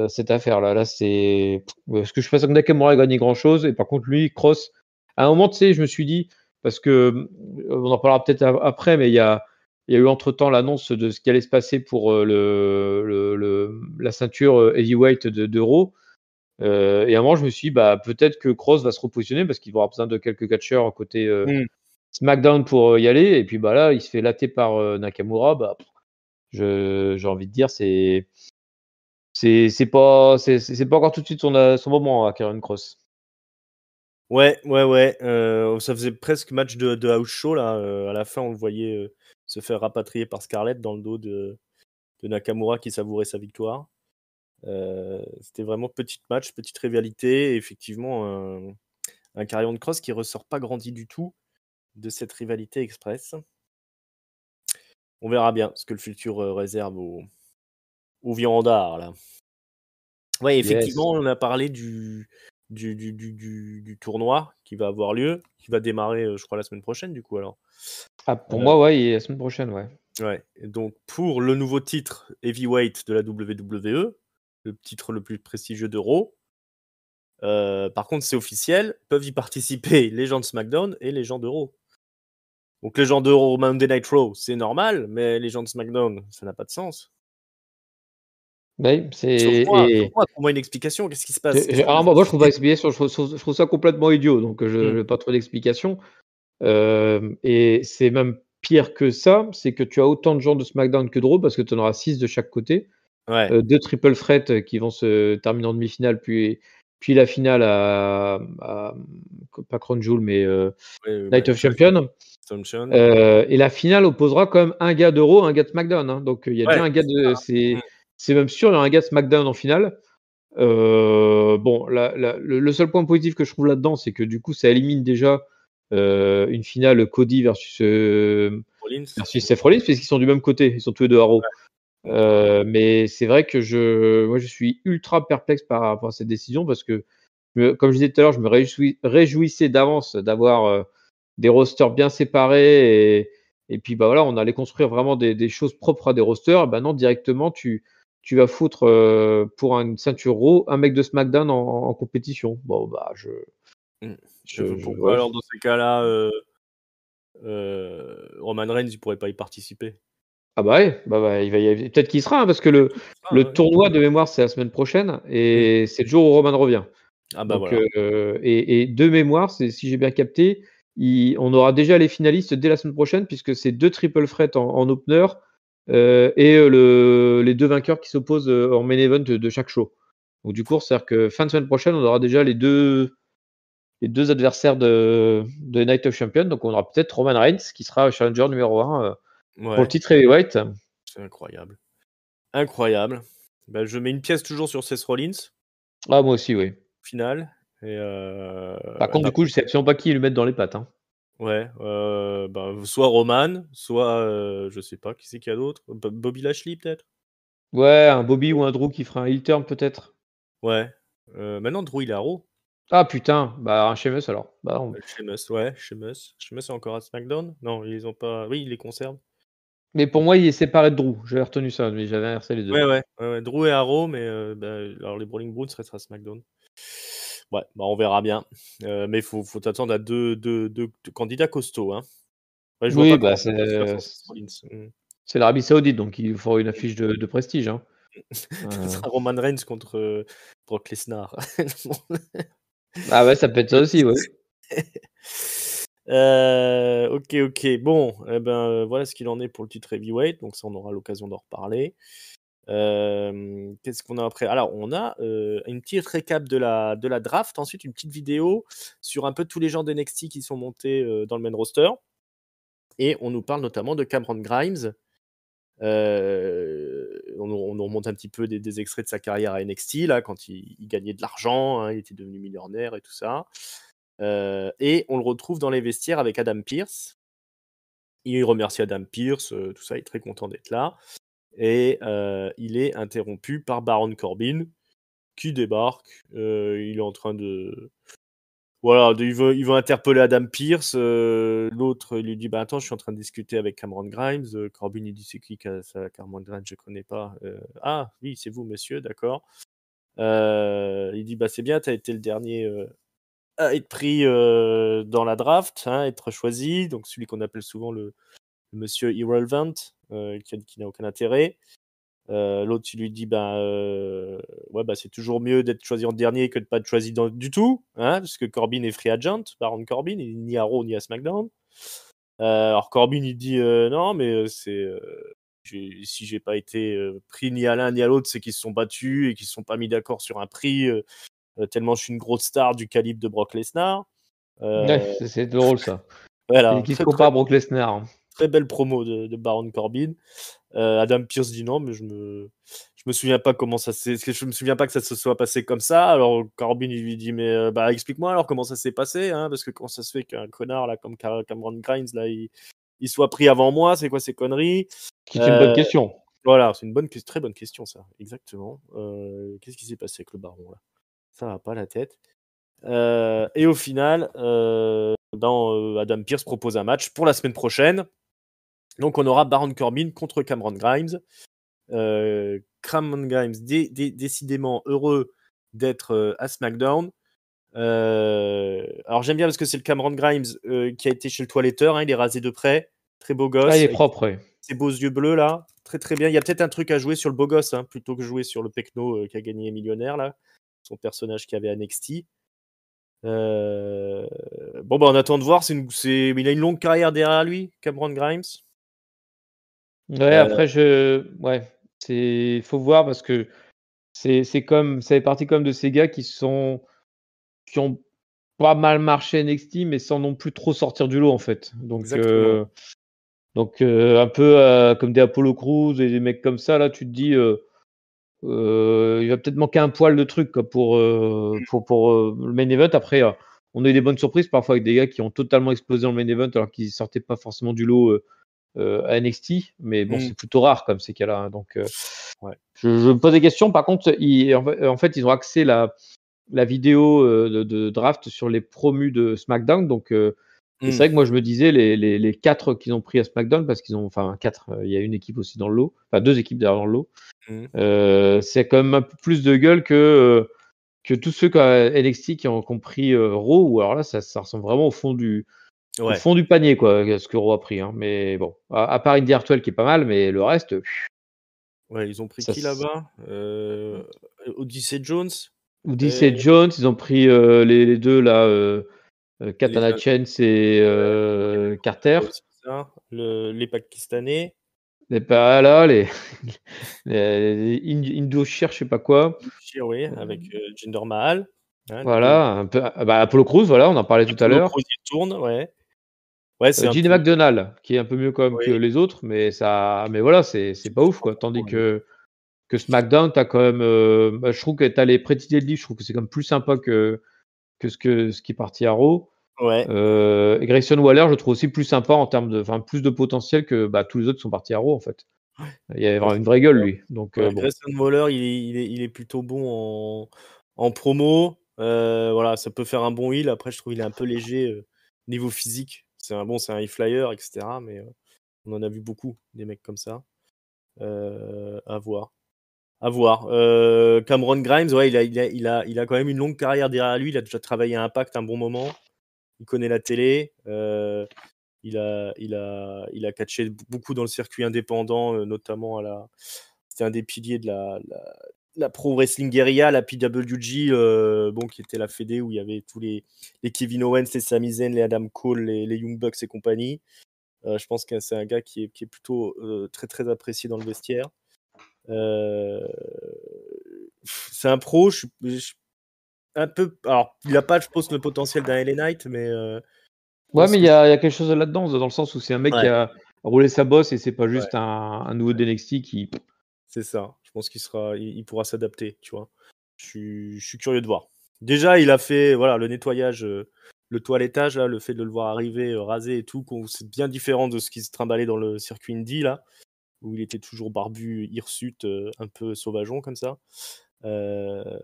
cette affaire là. Là, c'est parce que je pense que Nakamura a gagné grand chose et par contre, lui, Cross, à un moment, tu sais, je me suis dit parce que on en parlera peut-être après, mais il y a eu entre-temps l'annonce de ce qui allait se passer pour le, la ceinture heavyweight de, de Raw. Euh, et à un je me suis dit, bah, peut-être que Cross va se repositionner parce qu'il va besoin de quelques catcheurs côté euh, mm. SmackDown pour euh, y aller. Et puis bah, là, il se fait latter par Nakamura. Bah, j'ai envie de dire, c'est. C'est pas, pas encore tout de suite son, moment à hein, Karen Cross. Ouais, ouais, ouais. ça faisait presque match de, house show. Là. à la fin, on le voyait se faire rapatrier par Scarlett dans le dos de Nakamura qui savourait sa victoire. Euh, c'était vraiment petit match, petite rivalité. effectivement, un, Carillon de Cross qui ressort pas grandi du tout de cette rivalité express. On verra bien ce que le futur euh, réserve au au viandards. Là. Ouais, effectivement, on a parlé du, du, du, tournoi qui va avoir lieu, qui va démarrer, euh, je crois, la semaine prochaine, du coup, alors. Ah, pour moi, ouais, la semaine prochaine, ouais. Ouais. donc, pour le nouveau titre heavyweight de la WWE, le titre le plus prestigieux d'Euro. Euh, par contre, c'est officiel, peuvent y participer les gens de SmackDown et les gens d'Euro. Donc les gens d'Euro Monday Night Raw, c'est normal, mais les gens de SmackDown, ça n'a pas de sens. Oui, ben, c'est. pour moi une explication, qu'est-ce qui se passe ah, moi, je trouve, ça complètement idiot, donc je n'ai hmm. pas trop d'explication. Euh, et c'est même pire que ça, c'est que tu as autant de gens de SmackDown que de parce que tu en auras 6 de chaque côté. Euh, deux triple fret euh, qui vont se terminer en demi-finale, puis, puis la finale à, pas Crown mais euh, Night of Champions. et la finale opposera quand même un gars d'Euro, un gars de SmackDown. Hein. Donc il y a déjà un gars de. C'est mm. même sûr, il y a un gars de SmackDown en finale. bon, le, seul point positif que je trouve là-dedans, c'est que du coup, ça élimine déjà une finale Cody versus, versus Seth Rollins, qu'ils sont du même côté, ils sont tous les deux à euh, mais c'est vrai que je, moi, je suis ultra perplexe par rapport à cette décision parce que, comme je disais tout à l'heure, je me réjouissais d'avance d'avoir euh, des rosters bien séparés et, puis bah voilà, on allait construire vraiment des, choses propres à des rosters. Ben non, directement, tu, tu vas foutre euh, pour une ceinture Raw un mec de SmackDown en, compétition. Bon, bah je. Mmh, je, pourquoi alors dans ces cas-là, Roman Reigns, il pourrait pas y participer ah bah ouais, bah bah, il va y peut-être qu'il sera, hein, parce que le, ah tournoi de mémoire, c'est la semaine prochaine, et c'est le jour où Roman revient. Ah bah voilà. Euh, et, de mémoire, si j'ai bien capté, on aura déjà les finalistes dès la semaine prochaine, puisque c'est deux triple fret en, opener, euh, et euh, les deux vainqueurs qui s'opposent en main event de, chaque show. Donc du coup, c'est-à-dire que fin de semaine prochaine, on aura déjà les deux, les deux adversaires de, de Night of Champions. Donc on aura peut-être Roman Reigns, qui sera challenger numéro 1 pour le titre Heavyweight. C'est incroyable. Incroyable. Ben, je mets une pièce toujours sur Seth Rollins. Ah, moi aussi, oui. Final. Et euh, Par contre, bah, du coup, je sais absolument pas qui le mettre dans les pattes. Hein. Ouais. Euh, bah, soit Roman, soit euh, je sais pas qui c'est qu'il y a d'autre. Bobby Lashley, peut-être Ouais, un Bobby ou un Drew qui fera un heel turn, peut-être. Ouais. Euh, maintenant, Drew, il est à Raw. Ah putain, bah un Sheamus alors. Bah, Sheamus, ouais, Sheamus. Sheamus est encore à SmackDown Non, ils ont pas. Oui, ils les conservent. Mais pour moi, il est séparé de Drew. J'avais retenu ça, mais j'avais inversé les deux. Ouais, ouais, Drew et Arrow, mais euh, bah, alors les Brawling Brutes restera à SmackDown. Ouais, bah on verra bien. Euh, mais il faut, faut t'attendre à deux, deux, deux, candidats costauds. Hein. Ouais, je oui, bah, mm. c'est l'Arabie Saoudite, donc il faut une affiche de, prestige. Hein. Euh. Ce sera Roman Reigns contre Brock Lesnar. ah ouais, ça peut être ça aussi, ouais. Euh, ok, ok. Bon, eh ben, euh, voilà ce qu'il en est pour le titre heavyweight. Donc ça, on aura l'occasion d'en reparler. Euh, qu'est-ce qu'on a après Alors, on a une petite récap de la, de la draft. Ensuite, une petite vidéo sur un peu tous les gens d'NXT qui sont montés dans le main roster. Et on nous parle notamment de Cameron Grimes. on, nous remonte un petit peu des, extraits de sa carrière à NXT, là, quand il, gagnait de l'argent, hein, il était devenu millionnaire et tout ça. Euh, et on le retrouve dans les vestiaires avec Adam Pierce. Il remercie Adam Pierce, euh, tout ça, il est très content d'être là. Et euh, il est interrompu par Baron Corbin, qui débarque. il est en train de. Voilà, ils il, veut, interpeller Adam Pierce. L'autre lui dit bah, Attends, je suis en train de discuter avec Cameron Grimes. Corbin, il dit C'est qui ça, Cameron Grimes Je ne connais pas. ah, oui, c'est vous, monsieur, d'accord. il dit bah, C'est bien, tu as été le dernier être pris euh, dans la draft, hein, être choisi, donc celui qu'on appelle souvent le, monsieur irrelevant, euh, qui, n'a aucun intérêt. Euh, l'autre, il lui dit ben, ouais, ben, c'est toujours mieux d'être choisi en dernier que de ne pas être choisi du tout, hein, puisque Corbin est free agent, Baron Corbin, il ni à Raw ni à SmackDown. alors Corbin, il dit, non, mais c'est si j'ai pas été pris ni à l'un ni à l'autre, c'est qu'ils se sont battus et qu'ils se sont pas mis d'accord sur un prix. Euh, tellement je suis une grosse star du calibre de Brock Lesnar. Euh, c'est drôle ça. voilà, qui se compare à Brock Lesnar. Très belle promo de, de Baron Corbin. Euh, Adam Pierce dit non, mais je me, je me souviens pas comment ça Je me souviens pas que ça se soit passé comme ça. Alors Corbin il lui dit mais bah explique-moi alors comment ça s'est passé, hein, parce que quand ça se fait qu'un connard là comme Cameron Grimes là il, soit pris avant moi, c'est quoi ces conneries C'est une bonne question. Voilà, c'est une bonne, très bonne question ça, exactement. Qu'est-ce qui s'est passé avec le baron là ça va pas la tête. Euh, et au final, euh, ben, euh, Adam Pierce propose un match pour la semaine prochaine. Donc on aura Baron Corbin contre Cameron Grimes. Cameron Grimes décidément heureux d'être à SmackDown. alors j'aime bien parce que c'est le Cameron Grimes qui a été chez le toiletteur, hein, il est rasé de près, très beau gosse. Ah, il est propre. Ses beaux yeux bleus là, très très bien. Il y a peut-être un truc à jouer sur le beau gosse hein, plutôt que jouer sur le Pecno qui a gagné millionnaire là son personnage qui avait à NXT. Euh, bon, bah, on attend de voir. Il a une longue carrière derrière lui, Cameron Grimes. Ouais, euh. après, je. Ouais, c'est. Faut voir parce que c'est comme. Ça est parti comme de ces gars qui sont. qui ont pas mal marché NXT, mais sans non plus trop sortir du lot, en fait. Donc. Euh, donc, un peu comme des Apollo Crews et des mecs comme ça, là, tu te dis euh, il va peut-être manquer un poil de truc euh, mm. pour, pour, euh, le main event. Après, on a eu des bonnes surprises parfois avec des gars qui ont totalement explosé en main event alors qu'ils sortaient pas forcément du lot à NXT, mais bon, mm. c'est plutôt rare comme ces cas-là. Hein, donc, je, me pose des questions. Par contre, en fait, ils ont axé la, la vidéo de, de, draft sur les promus de SmackDown. Donc, Hmm. C'est vrai que moi, je me disais, les, les, quatre qu'ils ont pris à SmackDown, parce qu'ils ont, enfin, quatre, euh, il y a une équipe aussi dans le lot, enfin, deux équipes derrière dans le lot, hmm. euh, c'est quand même un peu plus de gueule que, euh, que tous ceux qu'à NXT qui ont compris Raw, ou alors là, ça, ressemble vraiment au fond du, au fond du panier, quoi, ce que Raw a pris. Hein. Mais bon, à, part Indy Hartwell qui est pas mal, mais le reste. ouais, ils ont pris qui là-bas Odyssey Jones Odyssey Jones, ils ont pris les deux là. Euh, Katana euh, Chen, c'est euh, Carter. les Pakistanais. Les pas bah, là, les, Indochir, je sais pas quoi. oui, avec euh, Jinder Mahal. Hein, voilà, un peu, ah, bah, Apollo Cruz, voilà, on en parlait tout à l'heure. Apollo tourne, ouais. ouais c'est euh, Gene McDonald, qui est un peu mieux quand que les autres, mais, ça, mais voilà, c'est pas ouf, quoi. Tandis que, que SmackDown, t'as quand même. Bah, je trouve que t'as les prétités de livre, je trouve que c'est quand plus sympa que, que ce, que, ce qui est parti à Raw. Euh, Grayson Waller, je trouve aussi plus sympa en termes de, enfin, plus de potentiel que bah, tous les autres sont partis à Raw en fait. Il y avait vraiment une vraie gueule lui. Donc euh, Grayson Waller, il est, plutôt bon en, promo. Euh, voilà, ça peut faire un bon heal. Après, je trouve il est un peu léger niveau physique. C'est un bon, c'est un high flyer, etc. Mais on en a vu beaucoup des mecs comme ça. à voir. À voir. Euh, Cameron Grimes, ouais, il a, il, a, il, a, il a quand même une longue carrière derrière lui. Il a déjà travaillé à Impact un bon moment. Il connaît la télé. Euh, il, a, il, a, il a catché beaucoup dans le circuit indépendant, euh, notamment à la. C'était un des piliers de la, la, Pro Wrestling Guerrilla, la PWG, bon, qui était la fédé où il y avait tous les, les Kevin Owens, les Sami Zayn, les Adam Cole, les, les Young Bucks et compagnie. je pense que c'est un gars qui est, qui est plutôt très très apprécié dans le vestiaire. Euh, c'est un pro. un peu. Alors, il n'a pas, je pense, le potentiel d'un LA Knight, mais. Euh, ouais, mais il y, a quelque chose là-dedans, dans le sens où c'est un mec qui a roulé sa bosse et c'est pas juste un, nouveau DNXT qui. C'est ça. Je pense qu'il sera, il, pourra s'adapter, tu vois. Je suis, curieux de voir. Déjà, il a fait voilà le nettoyage, euh, le toilettage, là, le fait de le voir arriver rasé et tout, c'est bien différent de ce qui se trimballait dans le circuit indie là où il était toujours barbu, hirsute, euh, un peu sauvageon comme ça. Euh,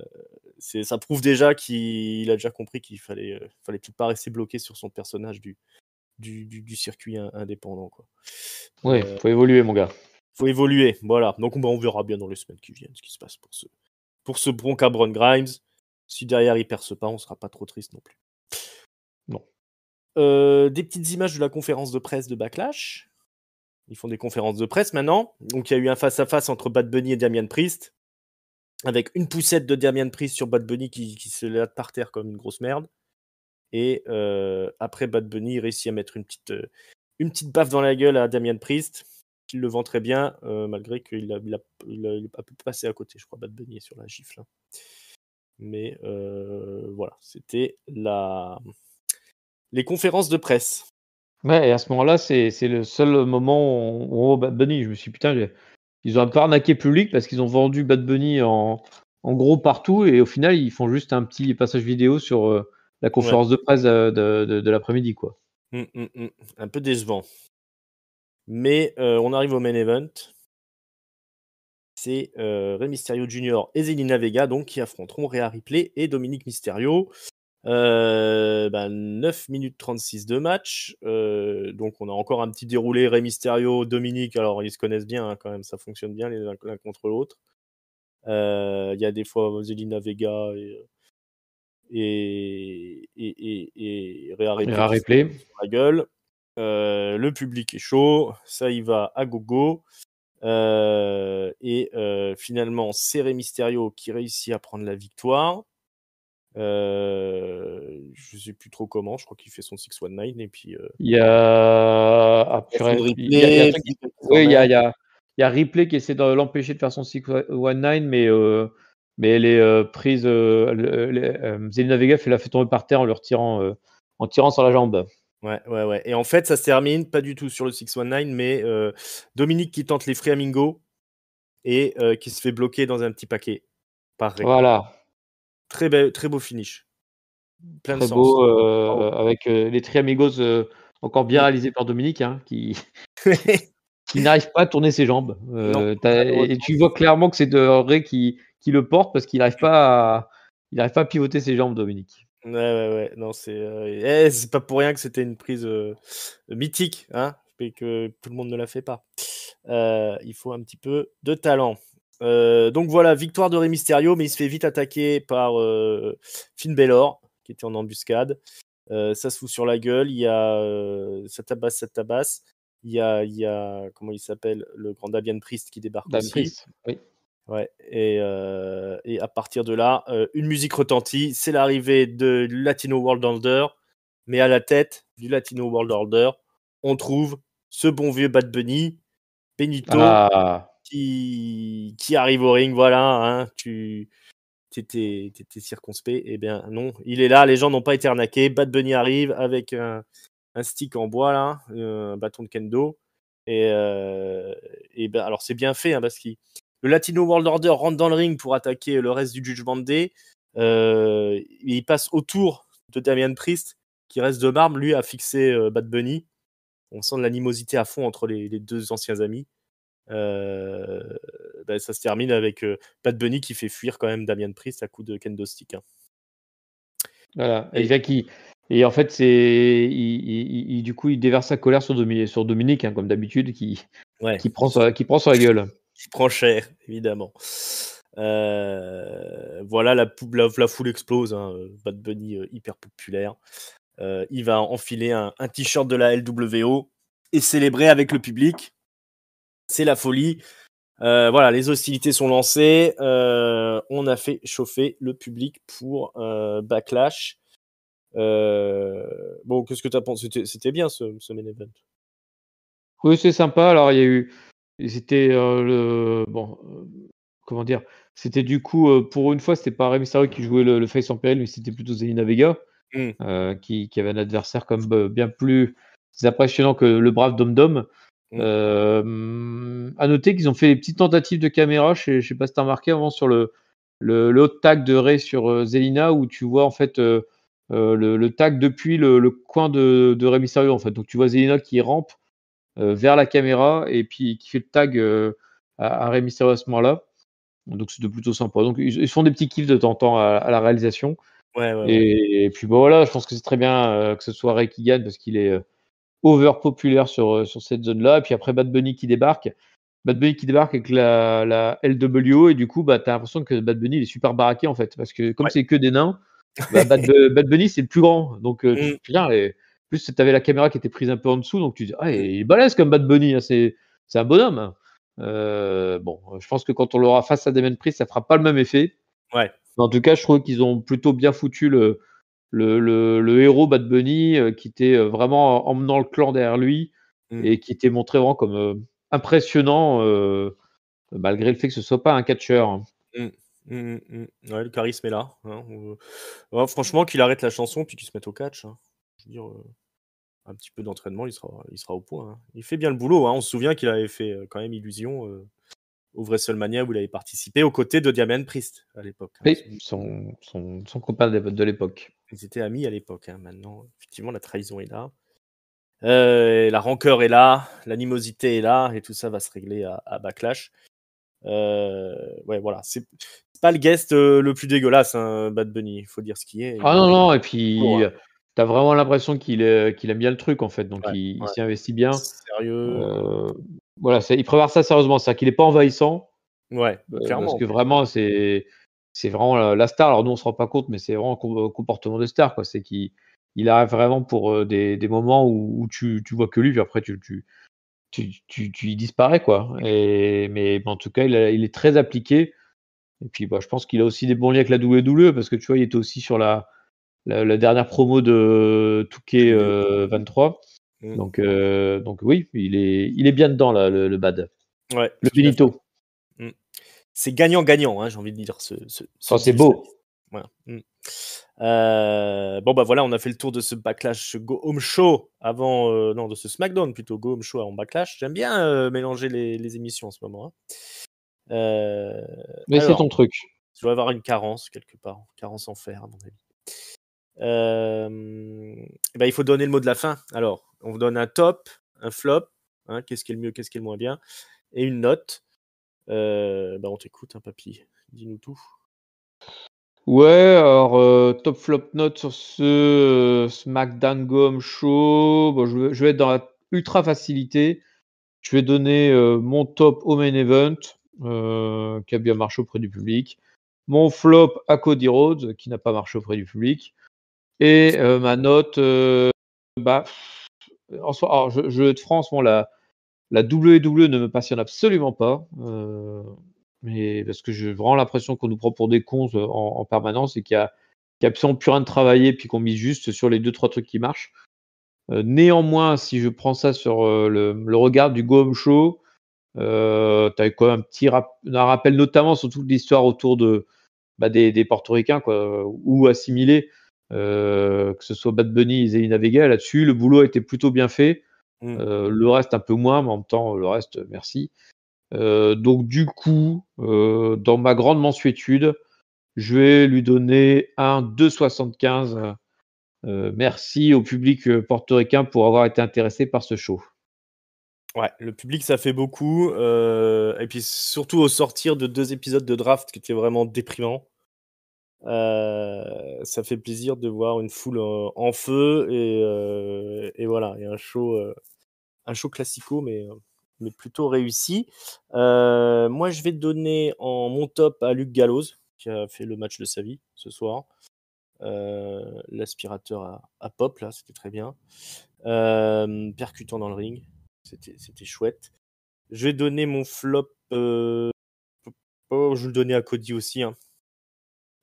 ça prouve déjà qu'il a déjà compris qu'il fallait, tout euh, fallait peut pas rester bloqué sur son personnage du, circuit indépendant. Quoi. Ouais, faut évoluer, mon gars. Faut évoluer, voilà. Donc bah, on verra bien dans les semaines qui viennent ce qui se passe pour ce, pour ce bon Cabron Grimes. Si derrière il perce pas, on sera pas trop triste non plus. Non. des petites images de la conférence de presse de Backlash. Ils font des conférences de presse maintenant. Donc il y a eu un face-à-face entre Bad Bunny et Damian Priest, avec une poussette de Damian Priest sur Bad Bunny qui, se lève par terre comme une grosse merde. Et euh, après, Bad Bunny réussit à mettre une petite, euh, une petite baffe dans la gueule à Damian Priest, qui le vend très bien, euh, malgré qu'il a, il a, il à côté, je crois, Bad Bunny sur la gifle. Hein. Mais voilà, c'était la... les conférences de presse et à ce moment-là, c'est le seul moment où on, Bad Bunny. Je me suis dit, putain, ils ont un peu arnaqué public parce qu'ils ont vendu Bad Bunny en, gros partout et au final, ils font juste un petit passage vidéo sur euh, la conférence de presse euh, de, l'après-midi. quoi. Hum, hum, hum. Un peu décevant. Mais euh, on arrive au main event. C'est euh, Rey Mysterio Jr. et Zelina Vega donc, qui affronteront Rhea Ripley et Dominique Mysterio. 9 euh, bah, minutes 36 de match. Euh, donc on a encore un petit déroulé. Rémy Mysterio, Dominique, alors ils se connaissent bien hein, quand même, ça fonctionne bien les l'un contre l'autre. Euh, il y a des fois Zelina Vega et, et, et, et, Réa Replay la gueule. le public est chaud, ça y va à gogo. et finalement, c'est Ré Mysterio qui réussit à prendre la victoire je euh, je sais plus trop comment, je crois qu'il fait son 619 et puis. Euh, il y a. il y a, qui... Ripley qui essaie de l'empêcher de faire son 619, mais, euh, mais elle est euh, prise. Zelina Vega fait la fait tomber par terre en le retirant, en tirant sur la jambe. Ouais, ouais, ouais. Et en fait, ça se termine pas du tout sur le 619, mais Dominique qui tente les Flamingo et qui se fait bloquer dans un petit paquet. Par voilà. Très, très beau finish. Plein de beau, sens. Euh, avec euh, les triamigos euh, encore bien réalisés par Dominique, hein, qui, n'arrive pas à tourner ses jambes. et tu vois clairement que c'est de qui, qui le porte parce qu'il n'arrive pas, pas à pivoter ses jambes, Dominique. Ouais, ouais, ouais. Non, c'est eh, pas pour rien que c'était une prise mythique, hein, et que tout le monde ne la fait pas. il faut un petit peu de talent. Euh, donc voilà, victoire de Rey Mysterio, mais il se fait vite attaquer par euh, Finn Balor, qui était en embuscade. Euh, ça se fout sur la gueule. Il y a ça tabasse, ça tabasse. Il y a, il y a comment il s'appelle, le grand Damien Priest qui débarque aussi. Priest, oui. Ouais, et, et, à partir de là, une musique retentit. C'est l'arrivée de Latino World Order, mais à la tête du Latino World Order, on trouve ce bon vieux Bad Bunny, Benito. Ah qui, qui arrive au ring, voilà, hein, tu étais, circonspect, et eh bien non, il est là, les gens n'ont pas été arnaqués, Bad Bunny arrive avec un, stick en bois, là, euh, un bâton de kendo, et, euh, et ben, alors c'est bien fait, hein, parce que le Latino World Order rentre dans le ring pour attaquer le reste du jugement Day, euh, il passe autour de Damien Priest, qui reste de marbre, lui, a fixé euh, Bad Bunny, on sent de l'animosité à fond entre les deux anciens amis. Euh, bah, ça se termine avec euh, Pat Bunny qui fait fuir quand même Damien Priest à coup de kendo stick. Hein. Voilà, et et en fait, c'est il, du coup, il déverse sa colère sur, sur Dominique, hein, comme d'habitude, qui, qui, prend sa, qui prend gueule. Qui prend cher, évidemment. Euh, voilà, la, foule explose. Hein, Bad Bunny hyper populaire. il va enfiler un, un t-shirt de la LWO et célébrer avec le public. C'est la folie. Euh, voilà, les hostilités sont lancées. Euh, on a fait chauffer le public pour euh, Backlash. bon, qu'est-ce que tu as pensé C'était bien ce, main event. Oui, c'est sympa. Alors, il y a eu. C'était le. Bon, comment dire C'était du coup, pour une fois, c'était pas Remy Mysterio qui jouait le, Face en péril, mais c'était plutôt Zelina Vega, mm. qui, avait un adversaire comme bien plus impressionnant que le brave Dom Dom. Mm. Euh, à noter qu'ils ont fait des petites tentatives de caméra, je ne sais, pas si tu as remarqué avant sur le, le, le tag de Ray sur euh, Zelina où tu vois en fait euh, le, tag depuis le, coin de, de, Ray Mysterio en fait. Donc tu vois Zelina qui rampe vers la caméra et puis qui fait le tag à, Ray Mysterio à ce moment-là. Donc c'était plutôt sympa. Donc ils, font des petits kiffs de temps en temps à, la réalisation. Et, puis bon, voilà, je pense que c'est très bien que ce soit Ray qui gagne parce qu'il est populaire sur, euh, sur cette zone-là. Et puis après, Bad Bunny qui débarque. Bad Bunny qui débarque avec la, la LWO et du coup, bah, tu as l'impression que Bad Bunny il est super baraqué en fait. Parce que comme c'est que des nains, bah, euh, Bad, Bunny c'est le plus grand. Donc, et, euh, mm. plus tu avais la caméra qui était prise un peu en dessous. Donc tu dis, ah, il est balèze comme Bad Bunny. Hein. c'est un bonhomme. bon, je pense que quand on l'aura face à Damien Price, ça fera pas le même effet. Ouais. en tout cas, je trouve qu'ils ont plutôt bien foutu le, le, le, héros Bad Bunny euh, qui était euh, vraiment emmenant le clan derrière lui mm. et qui était montré vraiment comme euh, impressionnant malgré le fait que ce soit pas un catcheur. Hein. Mm. Mm, le charisme est là. Hein, franchement, qu'il arrête la chanson puis qu'il se mette au catch. Hein. Je veux dire, un petit peu d'entraînement, il sera, il sera au point. Il fait bien le boulot. On se souvient qu'il avait fait quand même illusion au WrestleMania où il avait participé aux côtés de Diamond Priest à l'époque. son, son, son, copain de l'époque. Ils étaient amis à l'époque. Hein. Maintenant, effectivement, la trahison est là. Euh, la rancœur est là, l'animosité est là, et tout ça va se régler à, à Backlash. Euh, ouais, voilà. C'est pas le guest euh, le plus dégueulasse, hein, Bad Bunny. Il faut dire ce qui est. Ah non, non, et puis tu as t'as vraiment l'impression qu'il aime bien le truc en fait, donc il, s'y investit bien. Sérieux. voilà, il prépare ça sérieusement, c'est-à-dire qu'il n'est pas envahissant, ouais, clairement. parce que vraiment, c'est c'est vraiment la star. Alors nous, on se rend pas compte, mais c'est vraiment un euh, comportement de star. Quoi. C'est qu'il il arrive vraiment pour euh, des, moments où, tu, tu, vois que lui, puis après tu, tu, disparaît. Quoi. Et, mais en tout cas, il, est très appliqué. Et puis bah, je pense qu'il a aussi des bons liens avec la WWE, parce que tu vois, il était aussi sur la, la, dernière promo de Touquet 23. Euh, mm. Donc, donc oui, il est, il est bien dedans, le, bad. le finito c'est gagnant-gagnant, hein, j'ai envie de dire. Ce, c'est beau. Mm. Euh, bon, bah voilà, on a fait le tour de ce backlash Go Home Show avant, euh, non, de ce SmackDown plutôt, Go Home Show avant backlash. J'aime bien euh, mélanger les, émissions en ce moment. Hein. Mais c'est ton truc. Je dois avoir une carence quelque part, carence en fer, à mon avis. Eh ben, il faut donner le mot de la fin. Alors, on vous donne un top, un flop, hein, qu'est-ce qui est le mieux, qu'est-ce qui est le moins bien, et une note. Euh, bah, on t'écoute, hein, papy. Dis-nous tout. Ouais, alors euh, top flop note sur ce euh, SmackDown Show. je, vais, être dans la ultra facilité. Je vais donner mon top au main event, qui a bien marché auprès du public. Mon flop à Cody Rhodes, qui n'a pas marché auprès du public. Et ma note, bah, je, vais être France, bon, là la WWE ne me passionne absolument pas. Euh, mais parce que j'ai vraiment l'impression qu'on nous prend pour des cons euh, en, permanence et qu'il y a, absolument plus rien de travailler puis qu'on mise juste sur les deux trois trucs qui marchent. Euh, néanmoins, si je prends ça sur le, regard du Go Home Show, tu as quand un petit rappel, notamment sur toute l'histoire autour de, bah, des, des portoricains ou assimilés, que ce soit Bad Bunny et Zelina Là-dessus, le boulot a été plutôt bien fait. Mm. Euh, le reste un peu moins, mais en même temps, le reste, merci. Euh, donc du coup, euh, dans ma grande mansuétude, je vais lui donner un 2,75. merci au public portoricain pour avoir été intéressé par ce show. Ouais, le public, ça fait beaucoup. et puis surtout au sortir de deux épisodes de draft qui étaient vraiment déprimants ça fait plaisir de voir une foule en, feu et, et, voilà, et un show, un show classico, mais, mais plutôt réussi. moi, je vais donner en mon top à Luc Gallows, qui a fait le match de sa vie ce soir. L'aspirateur à, pop, là, c'était très bien. percutant dans le ring, c'était chouette. Je vais donner mon flop. Oh, je vais le donner à Cody aussi. Hein.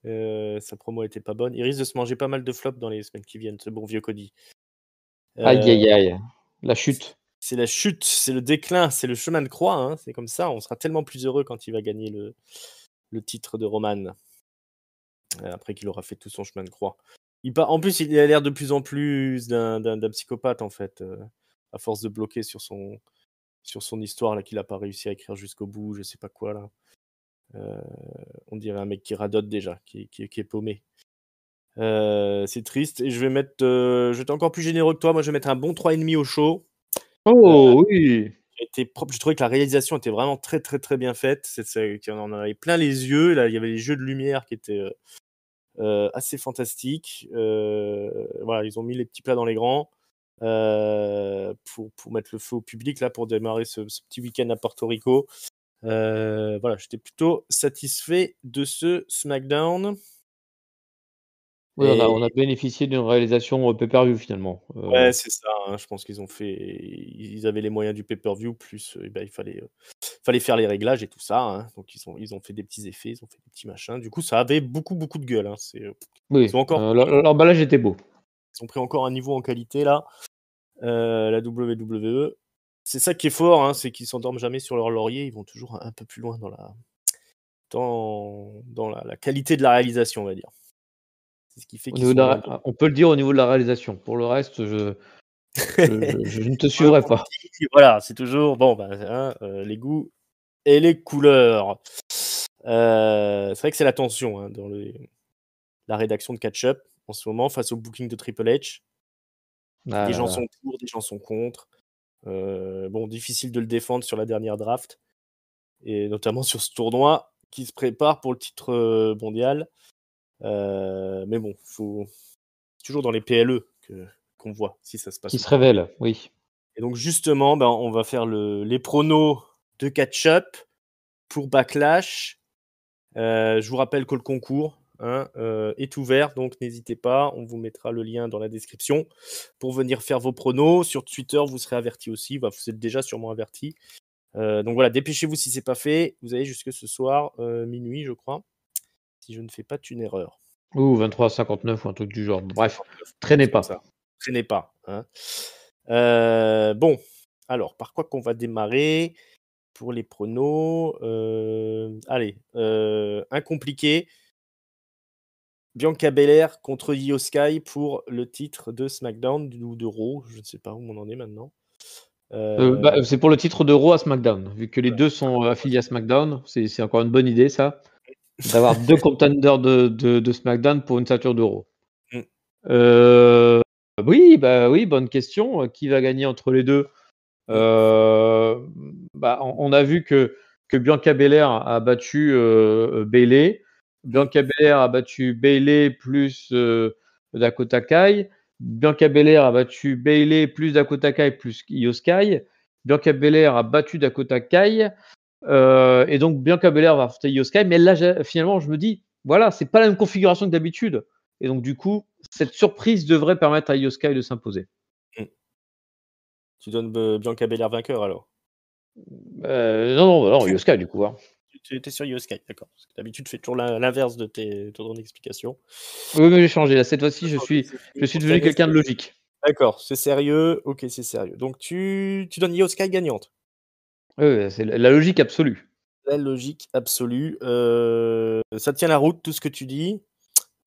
Euh, sa promo était pas bonne. Il risque de se manger pas mal de flops dans les semaines qui viennent, ce bon vieux Cody. aïe, euh, aïe, aïe. La chute. C'est la chute, c'est le déclin, c'est le chemin de croix. Hein. C'est comme ça. On sera tellement plus heureux quand il va gagner le, le titre de Roman. Euh, après qu'il aura fait tout son chemin de croix. Il En plus, il a l'air de plus en plus d'un psychopathe, en fait. à force de bloquer sur son, sur son histoire là qu'il n'a pas réussi à écrire jusqu'au bout, je sais pas quoi là on dirait un mec qui radote déjà, qui, est paumé. Euh, c'est triste. Et je vais mettre. Euh, je encore plus généreux que toi. Moi, je vais mettre un bon 3,5 au show. Oh euh, oui! propre. Je trouvais que la réalisation était vraiment très très très bien faite. C'est, on en avait plein les yeux. Là, il y avait les jeux de lumière qui étaient assez fantastiques. voilà, ils ont mis les petits plats dans les grands pour, mettre le feu au public là pour démarrer ce petit week-end à Porto Rico. Euh, voilà, j'étais plutôt satisfait de ce SmackDown. Oui, on, a, bénéficié d'une réalisation euh, pay-per-view finalement. Euh, ouais, c'est ça. Hein. je pense qu'ils ont fait, ils avaient les moyens du pay-per-view plus, ben, il fallait, fallait faire les réglages et tout ça. Hein. donc ils ont, ils ont fait des petits effets, ils ont fait des petits machins. Du coup, ça avait beaucoup, beaucoup de gueule. Hein. c'est, oui. Ils encore. L'emballage était beau. Ils ont pris encore un niveau en qualité là. la WWE c'est ça qui est fort, hein, c'est qu'ils s'endorment jamais sur leur laurier, ils vont toujours un peu plus loin dans la, dans, la, qualité de la réalisation, on va dire. qui fait on, peut le dire au niveau de la réalisation. Pour le reste, je, ne te suivrai pas. Voilà, c'est toujours bon, bah, hein, euh, les goûts et les couleurs. Euh, c'est vrai que c'est la tension hein, dans la rédaction de Catch Up en ce moment face au booking de Triple H. Ah des gens sont pour, des gens sont contre. Euh, bon, difficile de le défendre sur la dernière draft, et notamment sur ce tournoi qui se prépare pour le titre euh, mondial. Euh, mais bon, faut toujours dans les PLE que qu'on voit si ça se passe. Qui se révèle, oui. Et donc justement, bah, on va faire le, les pronos de catch-up pour Backlash. je vous rappelle que le concours, Hein, euh, est ouvert, donc n'hésitez pas, on vous mettra le lien dans la description pour venir faire vos pronos. Sur Twitter, vous serez averti aussi, bah, vous êtes déjà sûrement averti. Euh, donc voilà, dépêchez-vous si c'est pas fait, vous avez jusque ce soir, euh, minuit je crois, si je ne fais pas une erreur. Ou 23h59 ou un truc du genre, bref, traînez pas. Ça. Traînez pas. Hein. bon, alors par quoi qu'on va démarrer pour les pronos. allez, incompliqué Bianca Belair contre Io Sky pour le titre de SmackDown ou d'Euro. je ne sais pas où on en est maintenant. Euh, euh, bah, c'est pour le titre d'Euro à SmackDown, vu que les deux sont affiliés à SmackDown, c'est encore une bonne idée ça, d'avoir deux contenders de, SmackDown pour une ceinture d'Euro. Mm. Euh, oui, bah oui, bonne question. Qui va gagner entre les deux mm. bah, on, a vu que, que Bianca Belair a battu Bailey. Bianca Belair a battu Bailey plus euh, Dakota Kai. Bianca Belair a battu Bailey plus Dakota Kai plus Yoskai. Sky. Bianca Belair a battu Dakota Kai. Euh, et donc Bianca Belair va affronter Io Mais là, finalement, je me dis, voilà, c'est pas la même configuration que d'habitude. Et donc, du coup, cette surprise devrait permettre à Yoskai de s'imposer. Tu donnes euh, Bianca Belair vainqueur alors Non, non, du coup. Hein tu étais sur Yosky, d'accord. d'habitude, tu fais toujours l'inverse de tes, ton explication. Oui, mais j'ai changé. Là, cette fois-ci, je suis, je suis devenu quelqu'un de logique. D'accord, c'est sérieux. Ok, c'est sérieux. Donc, tu, tu donnes Yosky gagnante. Oui, c'est la logique absolue. La logique absolue. Euh, ça tient la route, tout ce que tu dis.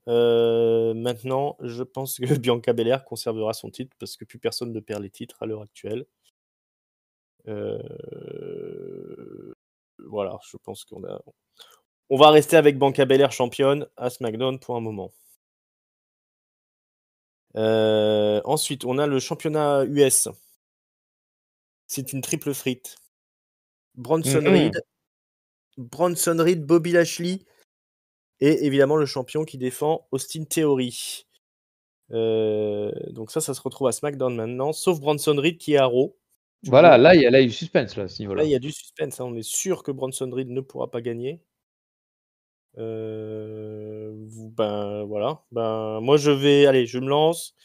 Euh, maintenant, je pense que Bianca Belair conservera son titre parce que plus personne ne perd les titres à l'heure actuelle. Euh voilà, je pense qu'on a. On va rester avec Banca Belair championne à SmackDown pour un moment. Euh, ensuite, on a le championnat US. C'est une triple frite. Bronson mm-hmm. Reed, Bronson Reed, Bobby Lashley et évidemment le champion qui défend Austin Theory. Euh, donc ça, ça se retrouve à SmackDown maintenant, sauf Bronson Reed qui est à Raw. Voilà, là, il y, a, du suspense, là, là il y a du suspense. Hein. On est sûr que Bronson Reed ne pourra pas gagner. Euh, ben voilà. Ben moi je vais, allez, je me lance.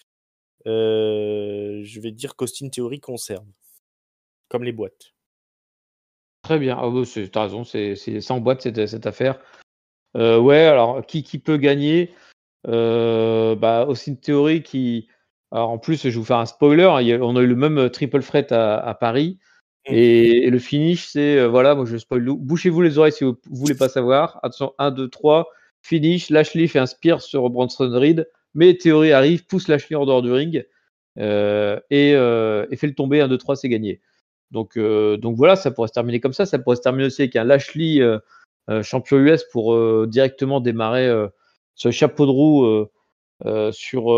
Euh, je vais dire qu'Austin Theory concerne, comme les boîtes. Très bien. Ah bon, bah, raison, c'est sans boîte, cette, affaire. Euh, ouais, alors qui, qui peut gagner bah, Austin Theory qui, alors en plus, je vais vous faire un spoiler. Hein, on a eu le même euh, triple fret à, Paris. Mm. Et, le finish, c'est euh, voilà, moi je spoil. Bouchez-vous les oreilles si vous ne voulez pas savoir. Attention, 1, 2, 3. Finish. Lashley fait un spear sur Bronson Reed. Mais Théorie arrive, pousse Lashley en dehors du ring euh, et, fait le tomber. 1, 2, 3, c'est gagné. Donc, donc voilà, ça pourrait se terminer comme ça. Ça pourrait se terminer aussi avec un Lashley champion US pour directement démarrer ce chapeau de roue sur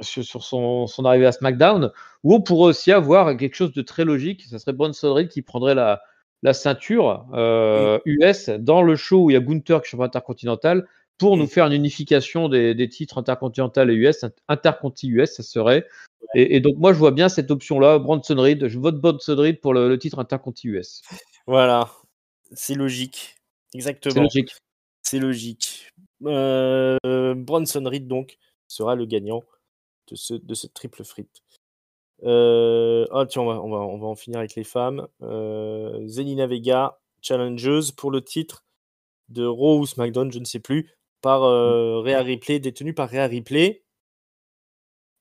sur, son, arrivée à SmackDown, où on pourrait aussi avoir quelque chose de très logique, ça serait Bronson Reed qui prendrait la, la ceinture US euh, mm. dans le show où il y a Gunther qui est intercontinental pour mm. nous faire une unification des, titres intercontinental et US, interconti US, ça serait. Et, donc moi je vois bien cette option-là, Bronson Reed, je vote Bronson Reed pour le, titre interconti US. Voilà, c'est logique, exactement. C'est logique. C'est logique. Euh, Bronson Reed donc sera le gagnant de, cette triple frite. Euh, ah, on va, on, va, en finir avec les femmes. Euh, Vega, challengeuse pour le titre de Raw ou SmackDown, je ne sais plus, par euh, mm. Rhea Ripley, détenue par Rhea Ripley.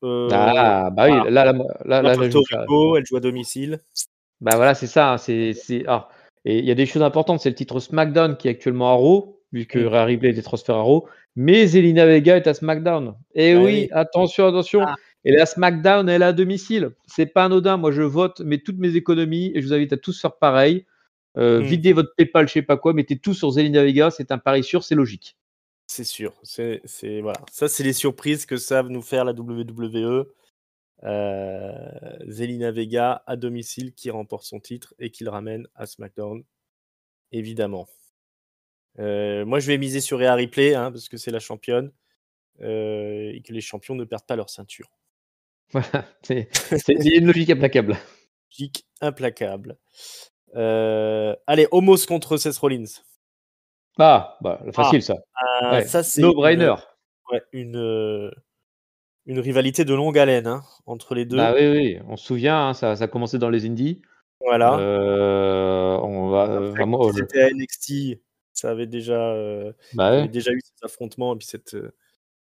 Euh, ah, bah là, elle joue à domicile. Bah voilà, c'est ça. Hein, c'est, et il y a des choses importantes. C'est le titre SmackDown qui est actuellement à Raw vu que Rary Blade à Raw. Mais Zelina Vega est à SmackDown. Et eh bah oui, attention, attention. Ah. Et la SmackDown, elle est à domicile. C'est pas anodin. Moi, je vote mais toutes mes économies et je vous invite à tous faire pareil. Euh, hmm. Videz votre PayPal, je sais pas quoi, mettez tout sur Zelina Vega. C'est un pari sûr, c'est logique. C'est sûr. C'est, voilà. Ça, c'est les surprises que savent nous faire la WWE. Euh, Zelina Vega à domicile qui remporte son titre et qui le ramène à SmackDown, évidemment. Euh, moi, je vais miser sur Rhea Ripley, hein, parce que c'est la championne, euh, et que les champions ne perdent pas leur ceinture. Voilà, c'est une logique implacable. Logique implacable. Euh, allez, Homos contre Seth Rollins. Ah, bah, facile ah, ça. Ah, ça c'est no brainer. Une, ouais, une, une, rivalité de longue haleine hein, entre les deux. Ah oui, oui, on se souvient, hein, ça, ça, a commencé dans les indies. Voilà. on va, vraiment, oh, C'était NXT ça avait déjà, euh, bah déjà eu ces affrontements et puis cette, euh,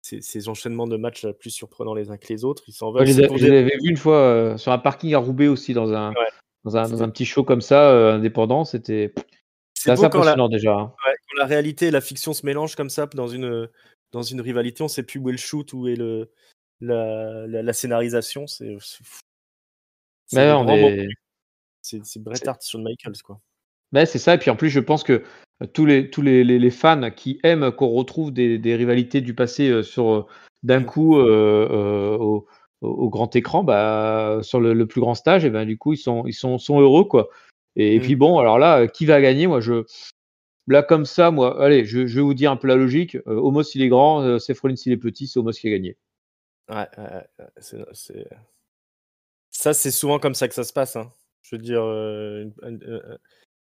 ces, enchaînements de matchs euh, plus surprenants les uns que les autres. Ils s'en veulent. Je les, vu une fois sur un parking à Roubaix aussi, dans un, dans, un, dans un, petit show comme ça, indépendant. C'était. assez impressionnant déjà. Hein. quand la réalité et la fiction se mélangent comme ça dans une, dans une rivalité, on ne sait plus où est le shoot, où est le, la, la, scénarisation. C'est. C'est bah est... Bret Hart, sur Michaels, quoi. Ben, c'est ça. Et puis en plus, je pense que euh, tous les, tous les, les, fans qui aiment qu'on retrouve des, des, rivalités du passé euh, sur euh, d'un mm. coup au, au, grand écran, bah, sur le, plus grand stage, et ben du coup ils sont, ils sont, sont heureux quoi. Et, mm. puis bon, alors là, qui va gagner Moi, je là comme ça, moi, allez, je, vais vous dire un peu la logique. Omos Homos il est grand, euh, Sefrolin s'il est petit, c'est Homos qui a gagné. Ouais, ça c'est souvent comme ça que ça se passe. Hein. Je veux dire,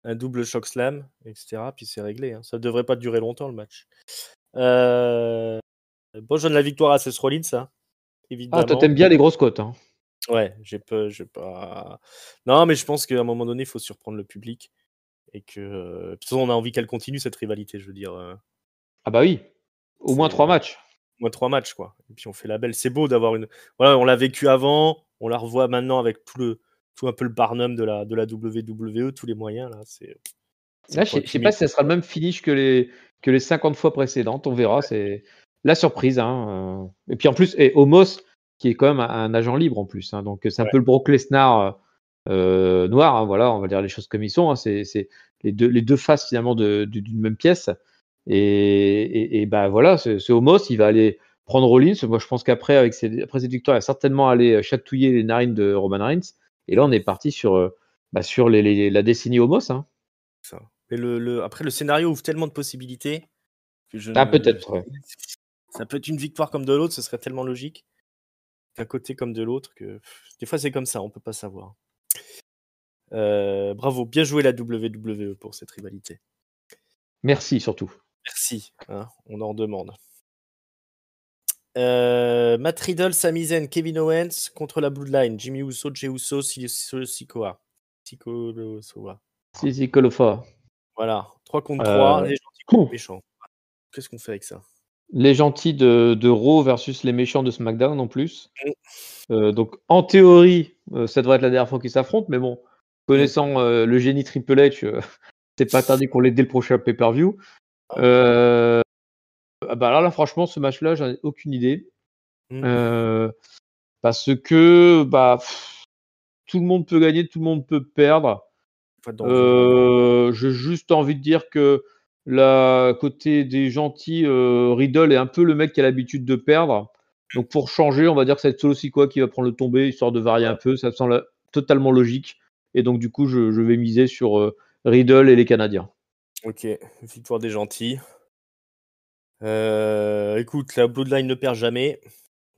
un double choc slam, etc. Puis c'est réglé. Hein. Ça ne devrait pas durer longtemps le match. Euh, bon, je donne la victoire à Seth Rollins, ça. Hein, évidemment. Ah, toi, t'aimes bien les grosses cotes. Hein. Ouais, j'ai pas, j'ai pas. Non, mais je pense qu'à un moment donné, il faut surprendre le public. Et que. Euh, de toute façon, on a envie qu'elle continue cette rivalité, je veux dire. Euh. Ah, bah oui. Au moins trois matchs. Au moins trois matchs, quoi. Et puis on fait la belle. C'est beau d'avoir une. Voilà, on l'a vécu avant, on la revoit maintenant avec tout le tout un peu le Barnum de la, de la WWE, tous les moyens. Là, c'est, je ne sais pas si ça sera le même finish que les, que les 50 fois précédentes. On verra. C'est la surprise. Hein, euh. Et puis en plus, et Homos, qui est quand même un agent libre en plus. Hein, donc c'est un peu le Brock Lesnar euh, euh, noir. Hein, voilà, on va dire les choses comme ils sont. c'est, les deux, les deux faces finalement d'une même pièce. Et, et, ben voilà, c'est ce, Homos, il va aller prendre Rollins. Moi, je pense qu'après, avec ses, après il va certainement aller chatouiller les narines de Roman Reigns. Et là, on est parti sur, euh, bah, sur la décennie Homos. Hein. le, après, le scénario ouvre tellement de possibilités que je. Ah, peut-être. Ça peut être une victoire comme de l'autre, ce serait tellement logique. D'un côté comme de l'autre, que des fois c'est comme ça, on peut pas savoir. Euh, bravo, bien joué la WWE pour cette rivalité. Merci surtout. Merci, hein, on en demande. Euh, Matt Riddle, Sami Kevin Owens contre la Bloodline. Jimmy Uso, Jey Uso, Sikoa. Sikoa. Voilà. 3 contre 3, euh, les gentils contre les méchants. Qu'est-ce qu'on fait avec ça Les gentils de, Raw versus les méchants de SmackDown en plus. Mm. Euh, donc en théorie, ça devrait être la dernière fois qu'ils s'affrontent, mais bon, connaissant mm. le génie Triple H, c'est pas tardé qu'on l'ait dès le prochain pay-per-view. Ah euh, ah bah là, franchement, ce match-là, j'en ai aucune idée. Mm. Euh, parce que bah, tout le monde peut gagner, tout le monde peut perdre. Euh, j'ai juste envie de dire que la côté des gentils, euh, Riddle est un peu le mec qui a l'habitude de perdre. Donc pour changer, on va dire que c'est celui quoi qui va prendre le tombé, histoire de varier un peu. Ça me semble totalement logique. Et donc du coup, je, je vais miser sur Riddle et les Canadiens. Ok, victoire des gentils. Euh, écoute, la Bloodline ne perd jamais.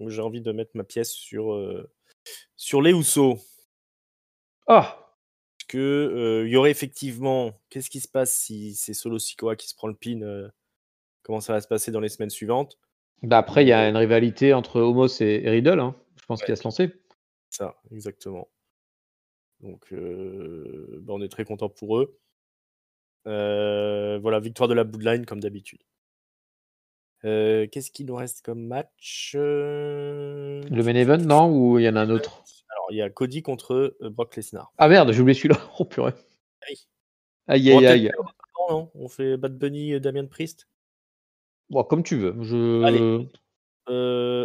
j'ai envie de mettre ma pièce sur, euh, sur les Housseaux. Ah Parce que euh, il y aurait effectivement. Qu'est-ce qui se passe si c'est Solo Sikoa qui se prend le pin Comment ça va se passer dans les semaines suivantes bah Après, il y a une rivalité entre Homos et Riddle. Hein. Je pense qu'il va se lancer. Ça, exactement. Donc, bah, on est très content pour eux. voilà, victoire de la Bloodline comme d'habitude. Euh, qu'est-ce qu'il nous reste comme match euh, Le main event, non Ou il y en a un autre Alors, il y a Cody contre euh, Brock Lesnar. Ah merde, j'ai oublié celui-là. Oh purée. Aïe, aïe, aïe. On, fait Bad Bunny Damien Priest bon, Comme tu veux.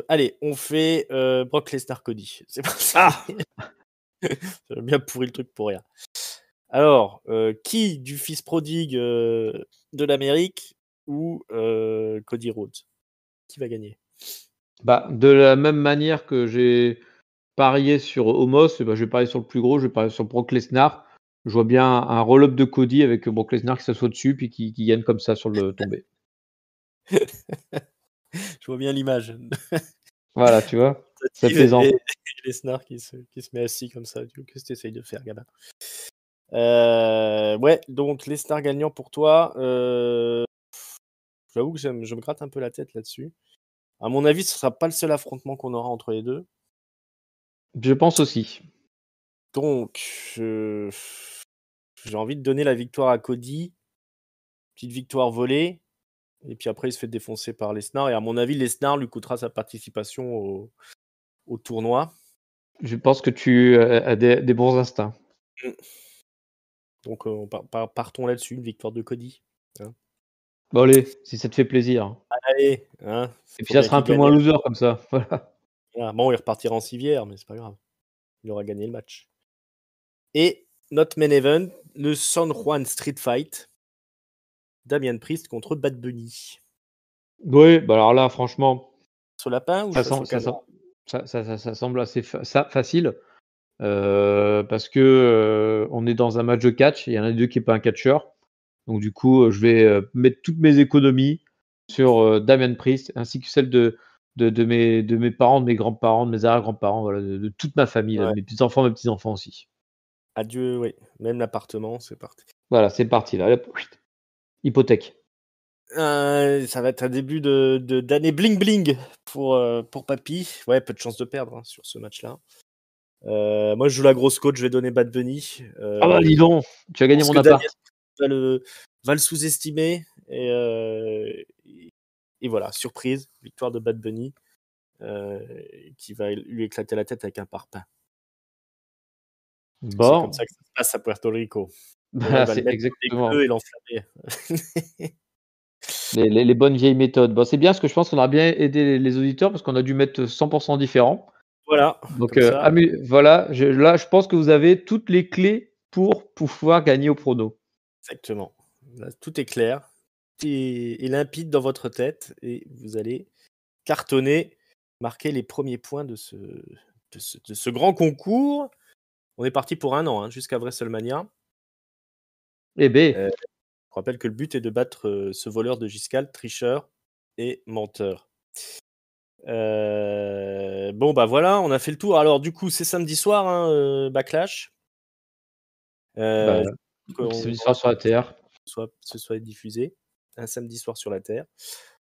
Allez. on fait Brock Lesnar Cody. C'est pour ça. J'aime bien pourri le truc pour rien. Alors, qui du fils prodigue de l'Amérique ou euh, Cody Rhodes Qui va gagner bah, De la même manière que j'ai parié sur Homos, eh ben, je vais parier sur le plus gros, je vais parier sur Brock Lesnar. Je vois bien un roll-up de Cody avec Brock Lesnar qui s'assoit dessus puis qui, gagne comme ça sur le tombé. je vois bien l'image. voilà, tu vois. Ça plaisant. Lesnar qui se, qui se met assis comme ça. Qu'est-ce que tu essayes de faire, Gabin euh, ouais, donc Lesnar gagnant pour toi. Euh, J'avoue que je me gratte un peu la tête là-dessus. À mon avis, ce ne sera pas le seul affrontement qu'on aura entre les deux. Je pense aussi. Donc, j'ai envie de donner la victoire à Cody. Petite victoire volée. Et puis après, il se fait défoncer par Lesnar. Et à mon avis, Lesnar lui coûtera sa participation au, tournoi. Je pense que tu euh, as des, bons instincts. Mm. Donc, euh, partons là-dessus, une victoire de Cody. Hein. Bon, allez, si ça te fait plaisir. Allez. Hein, Et puis ça sera un peu moins loser comme ça. Bon, il repartira en civière, mais c'est pas grave. Il aura gagné le match. Et notre main event, le San Juan Street Fight. Damien Priest contre Bad Bunny. Oui, bah alors là, franchement. Sur lapin ou ça, semble, ça, semble assez facile. Euh, parce que euh, on est dans un match de catch, il y en a deux qui n'est pas un catcheur. Donc du coup, euh, je vais euh, mettre toutes mes économies sur euh, Damien Priest, ainsi que celles de, de, mes, de mes parents, de mes grands-parents, de mes arrière-grands-parents, voilà, de, toute ma famille, mes petits-enfants, mes petits-enfants aussi. Adieu, oui. Même l'appartement, c'est parti. Voilà, c'est parti. Là. Hypothèque. ça va être un début de, d'année bling bling pour, pour Papy. Ouais, peu de chance de perdre hein, sur ce match-là. moi, je joue la grosse coach, je vais donner Bad Bunny. ah là, bah, dis tu as gagné mon appart va le, va le sous-estimer. Euh, et, voilà, surprise, victoire de Bad Bunny, euh, qui va lui éclater la tête avec un parpaing. Bon. C'est comme ça que ça se passe à Puerto Rico. Bah, c'est exactement. les, les, les, bonnes vieilles méthodes. Bon, c'est bien parce que je pense qu'on a bien aidé les auditeurs parce qu'on a dû mettre 100% différent Voilà. Donc euh, voilà, là, je pense que vous avez toutes les clés pour pouvoir gagner au prono. Exactement. tout est clair et, limpide dans votre tête et vous allez cartonner, marquer les premiers points de ce, grand concours. On est parti pour un an hein, jusqu'à WrestleMania. Eh bien. Euh, je rappelle que le but est de battre euh, ce voleur de Giscal, tricheur et menteur. Euh, bon, bah voilà, on a fait le tour. Alors, du coup, c'est samedi soir, hein, Backlash. Bah, que samedi soir sur la Terre. Soit, ce soit diffusé un samedi soir sur la Terre.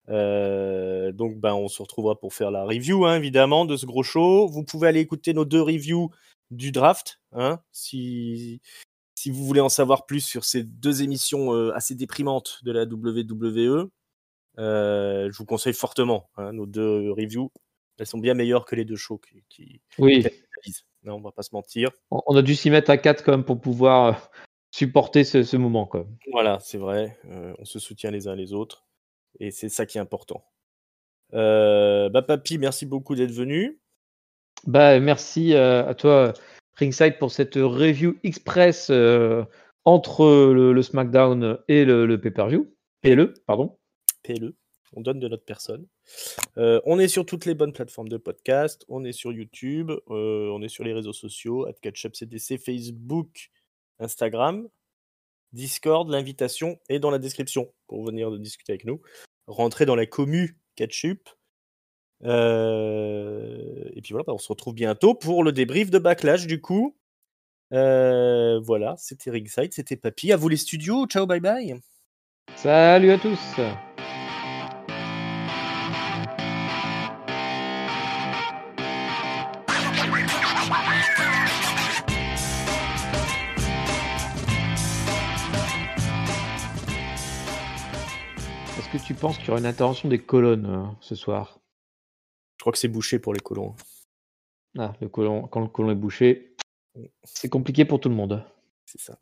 Euh, donc, ben, on se retrouvera pour faire la review, hein, évidemment, de ce gros show. Vous pouvez aller écouter nos deux reviews du draft, hein, si, si vous voulez en savoir plus sur ces deux émissions euh, assez déprimantes de la WWE. Euh, je vous conseille fortement hein, nos deux reviews. Elles sont bien meilleures que les deux shows qui. oui. non, on va pas se mentir. On a dû s'y mettre à 4 quand même pour pouvoir supporter ce, moment. Quoi. Voilà, c'est vrai. Euh, on se soutient les uns les autres. Et c'est ça qui est important. Euh, bah, Papy, merci beaucoup d'être venu. Bah, merci euh, à toi, Ringside, pour cette review express entre le, SmackDown et le, le pay per PLE, pardon. PLE on donne de notre personne. on est sur toutes les bonnes plateformes de podcast, on est sur YouTube, on est sur les réseaux sociaux, CatchupCDC, Facebook, Instagram, Discord, l'invitation est dans la description pour venir discuter avec nous. Rentrez dans la commu Ketchup. Euh, et puis voilà, bah, on se retrouve bientôt pour le débrief de Backlash du coup. Euh, voilà, c'était Ringside, c'était Papy. À vous les studios, ciao, bye bye. Salut à tous. Je pense qu'il y aura une intervention des colonnes euh, ce soir. Je crois que c'est bouché pour les colons. Ah, le colon, quand le colon est bouché, c'est compliqué pour tout le monde. C'est ça.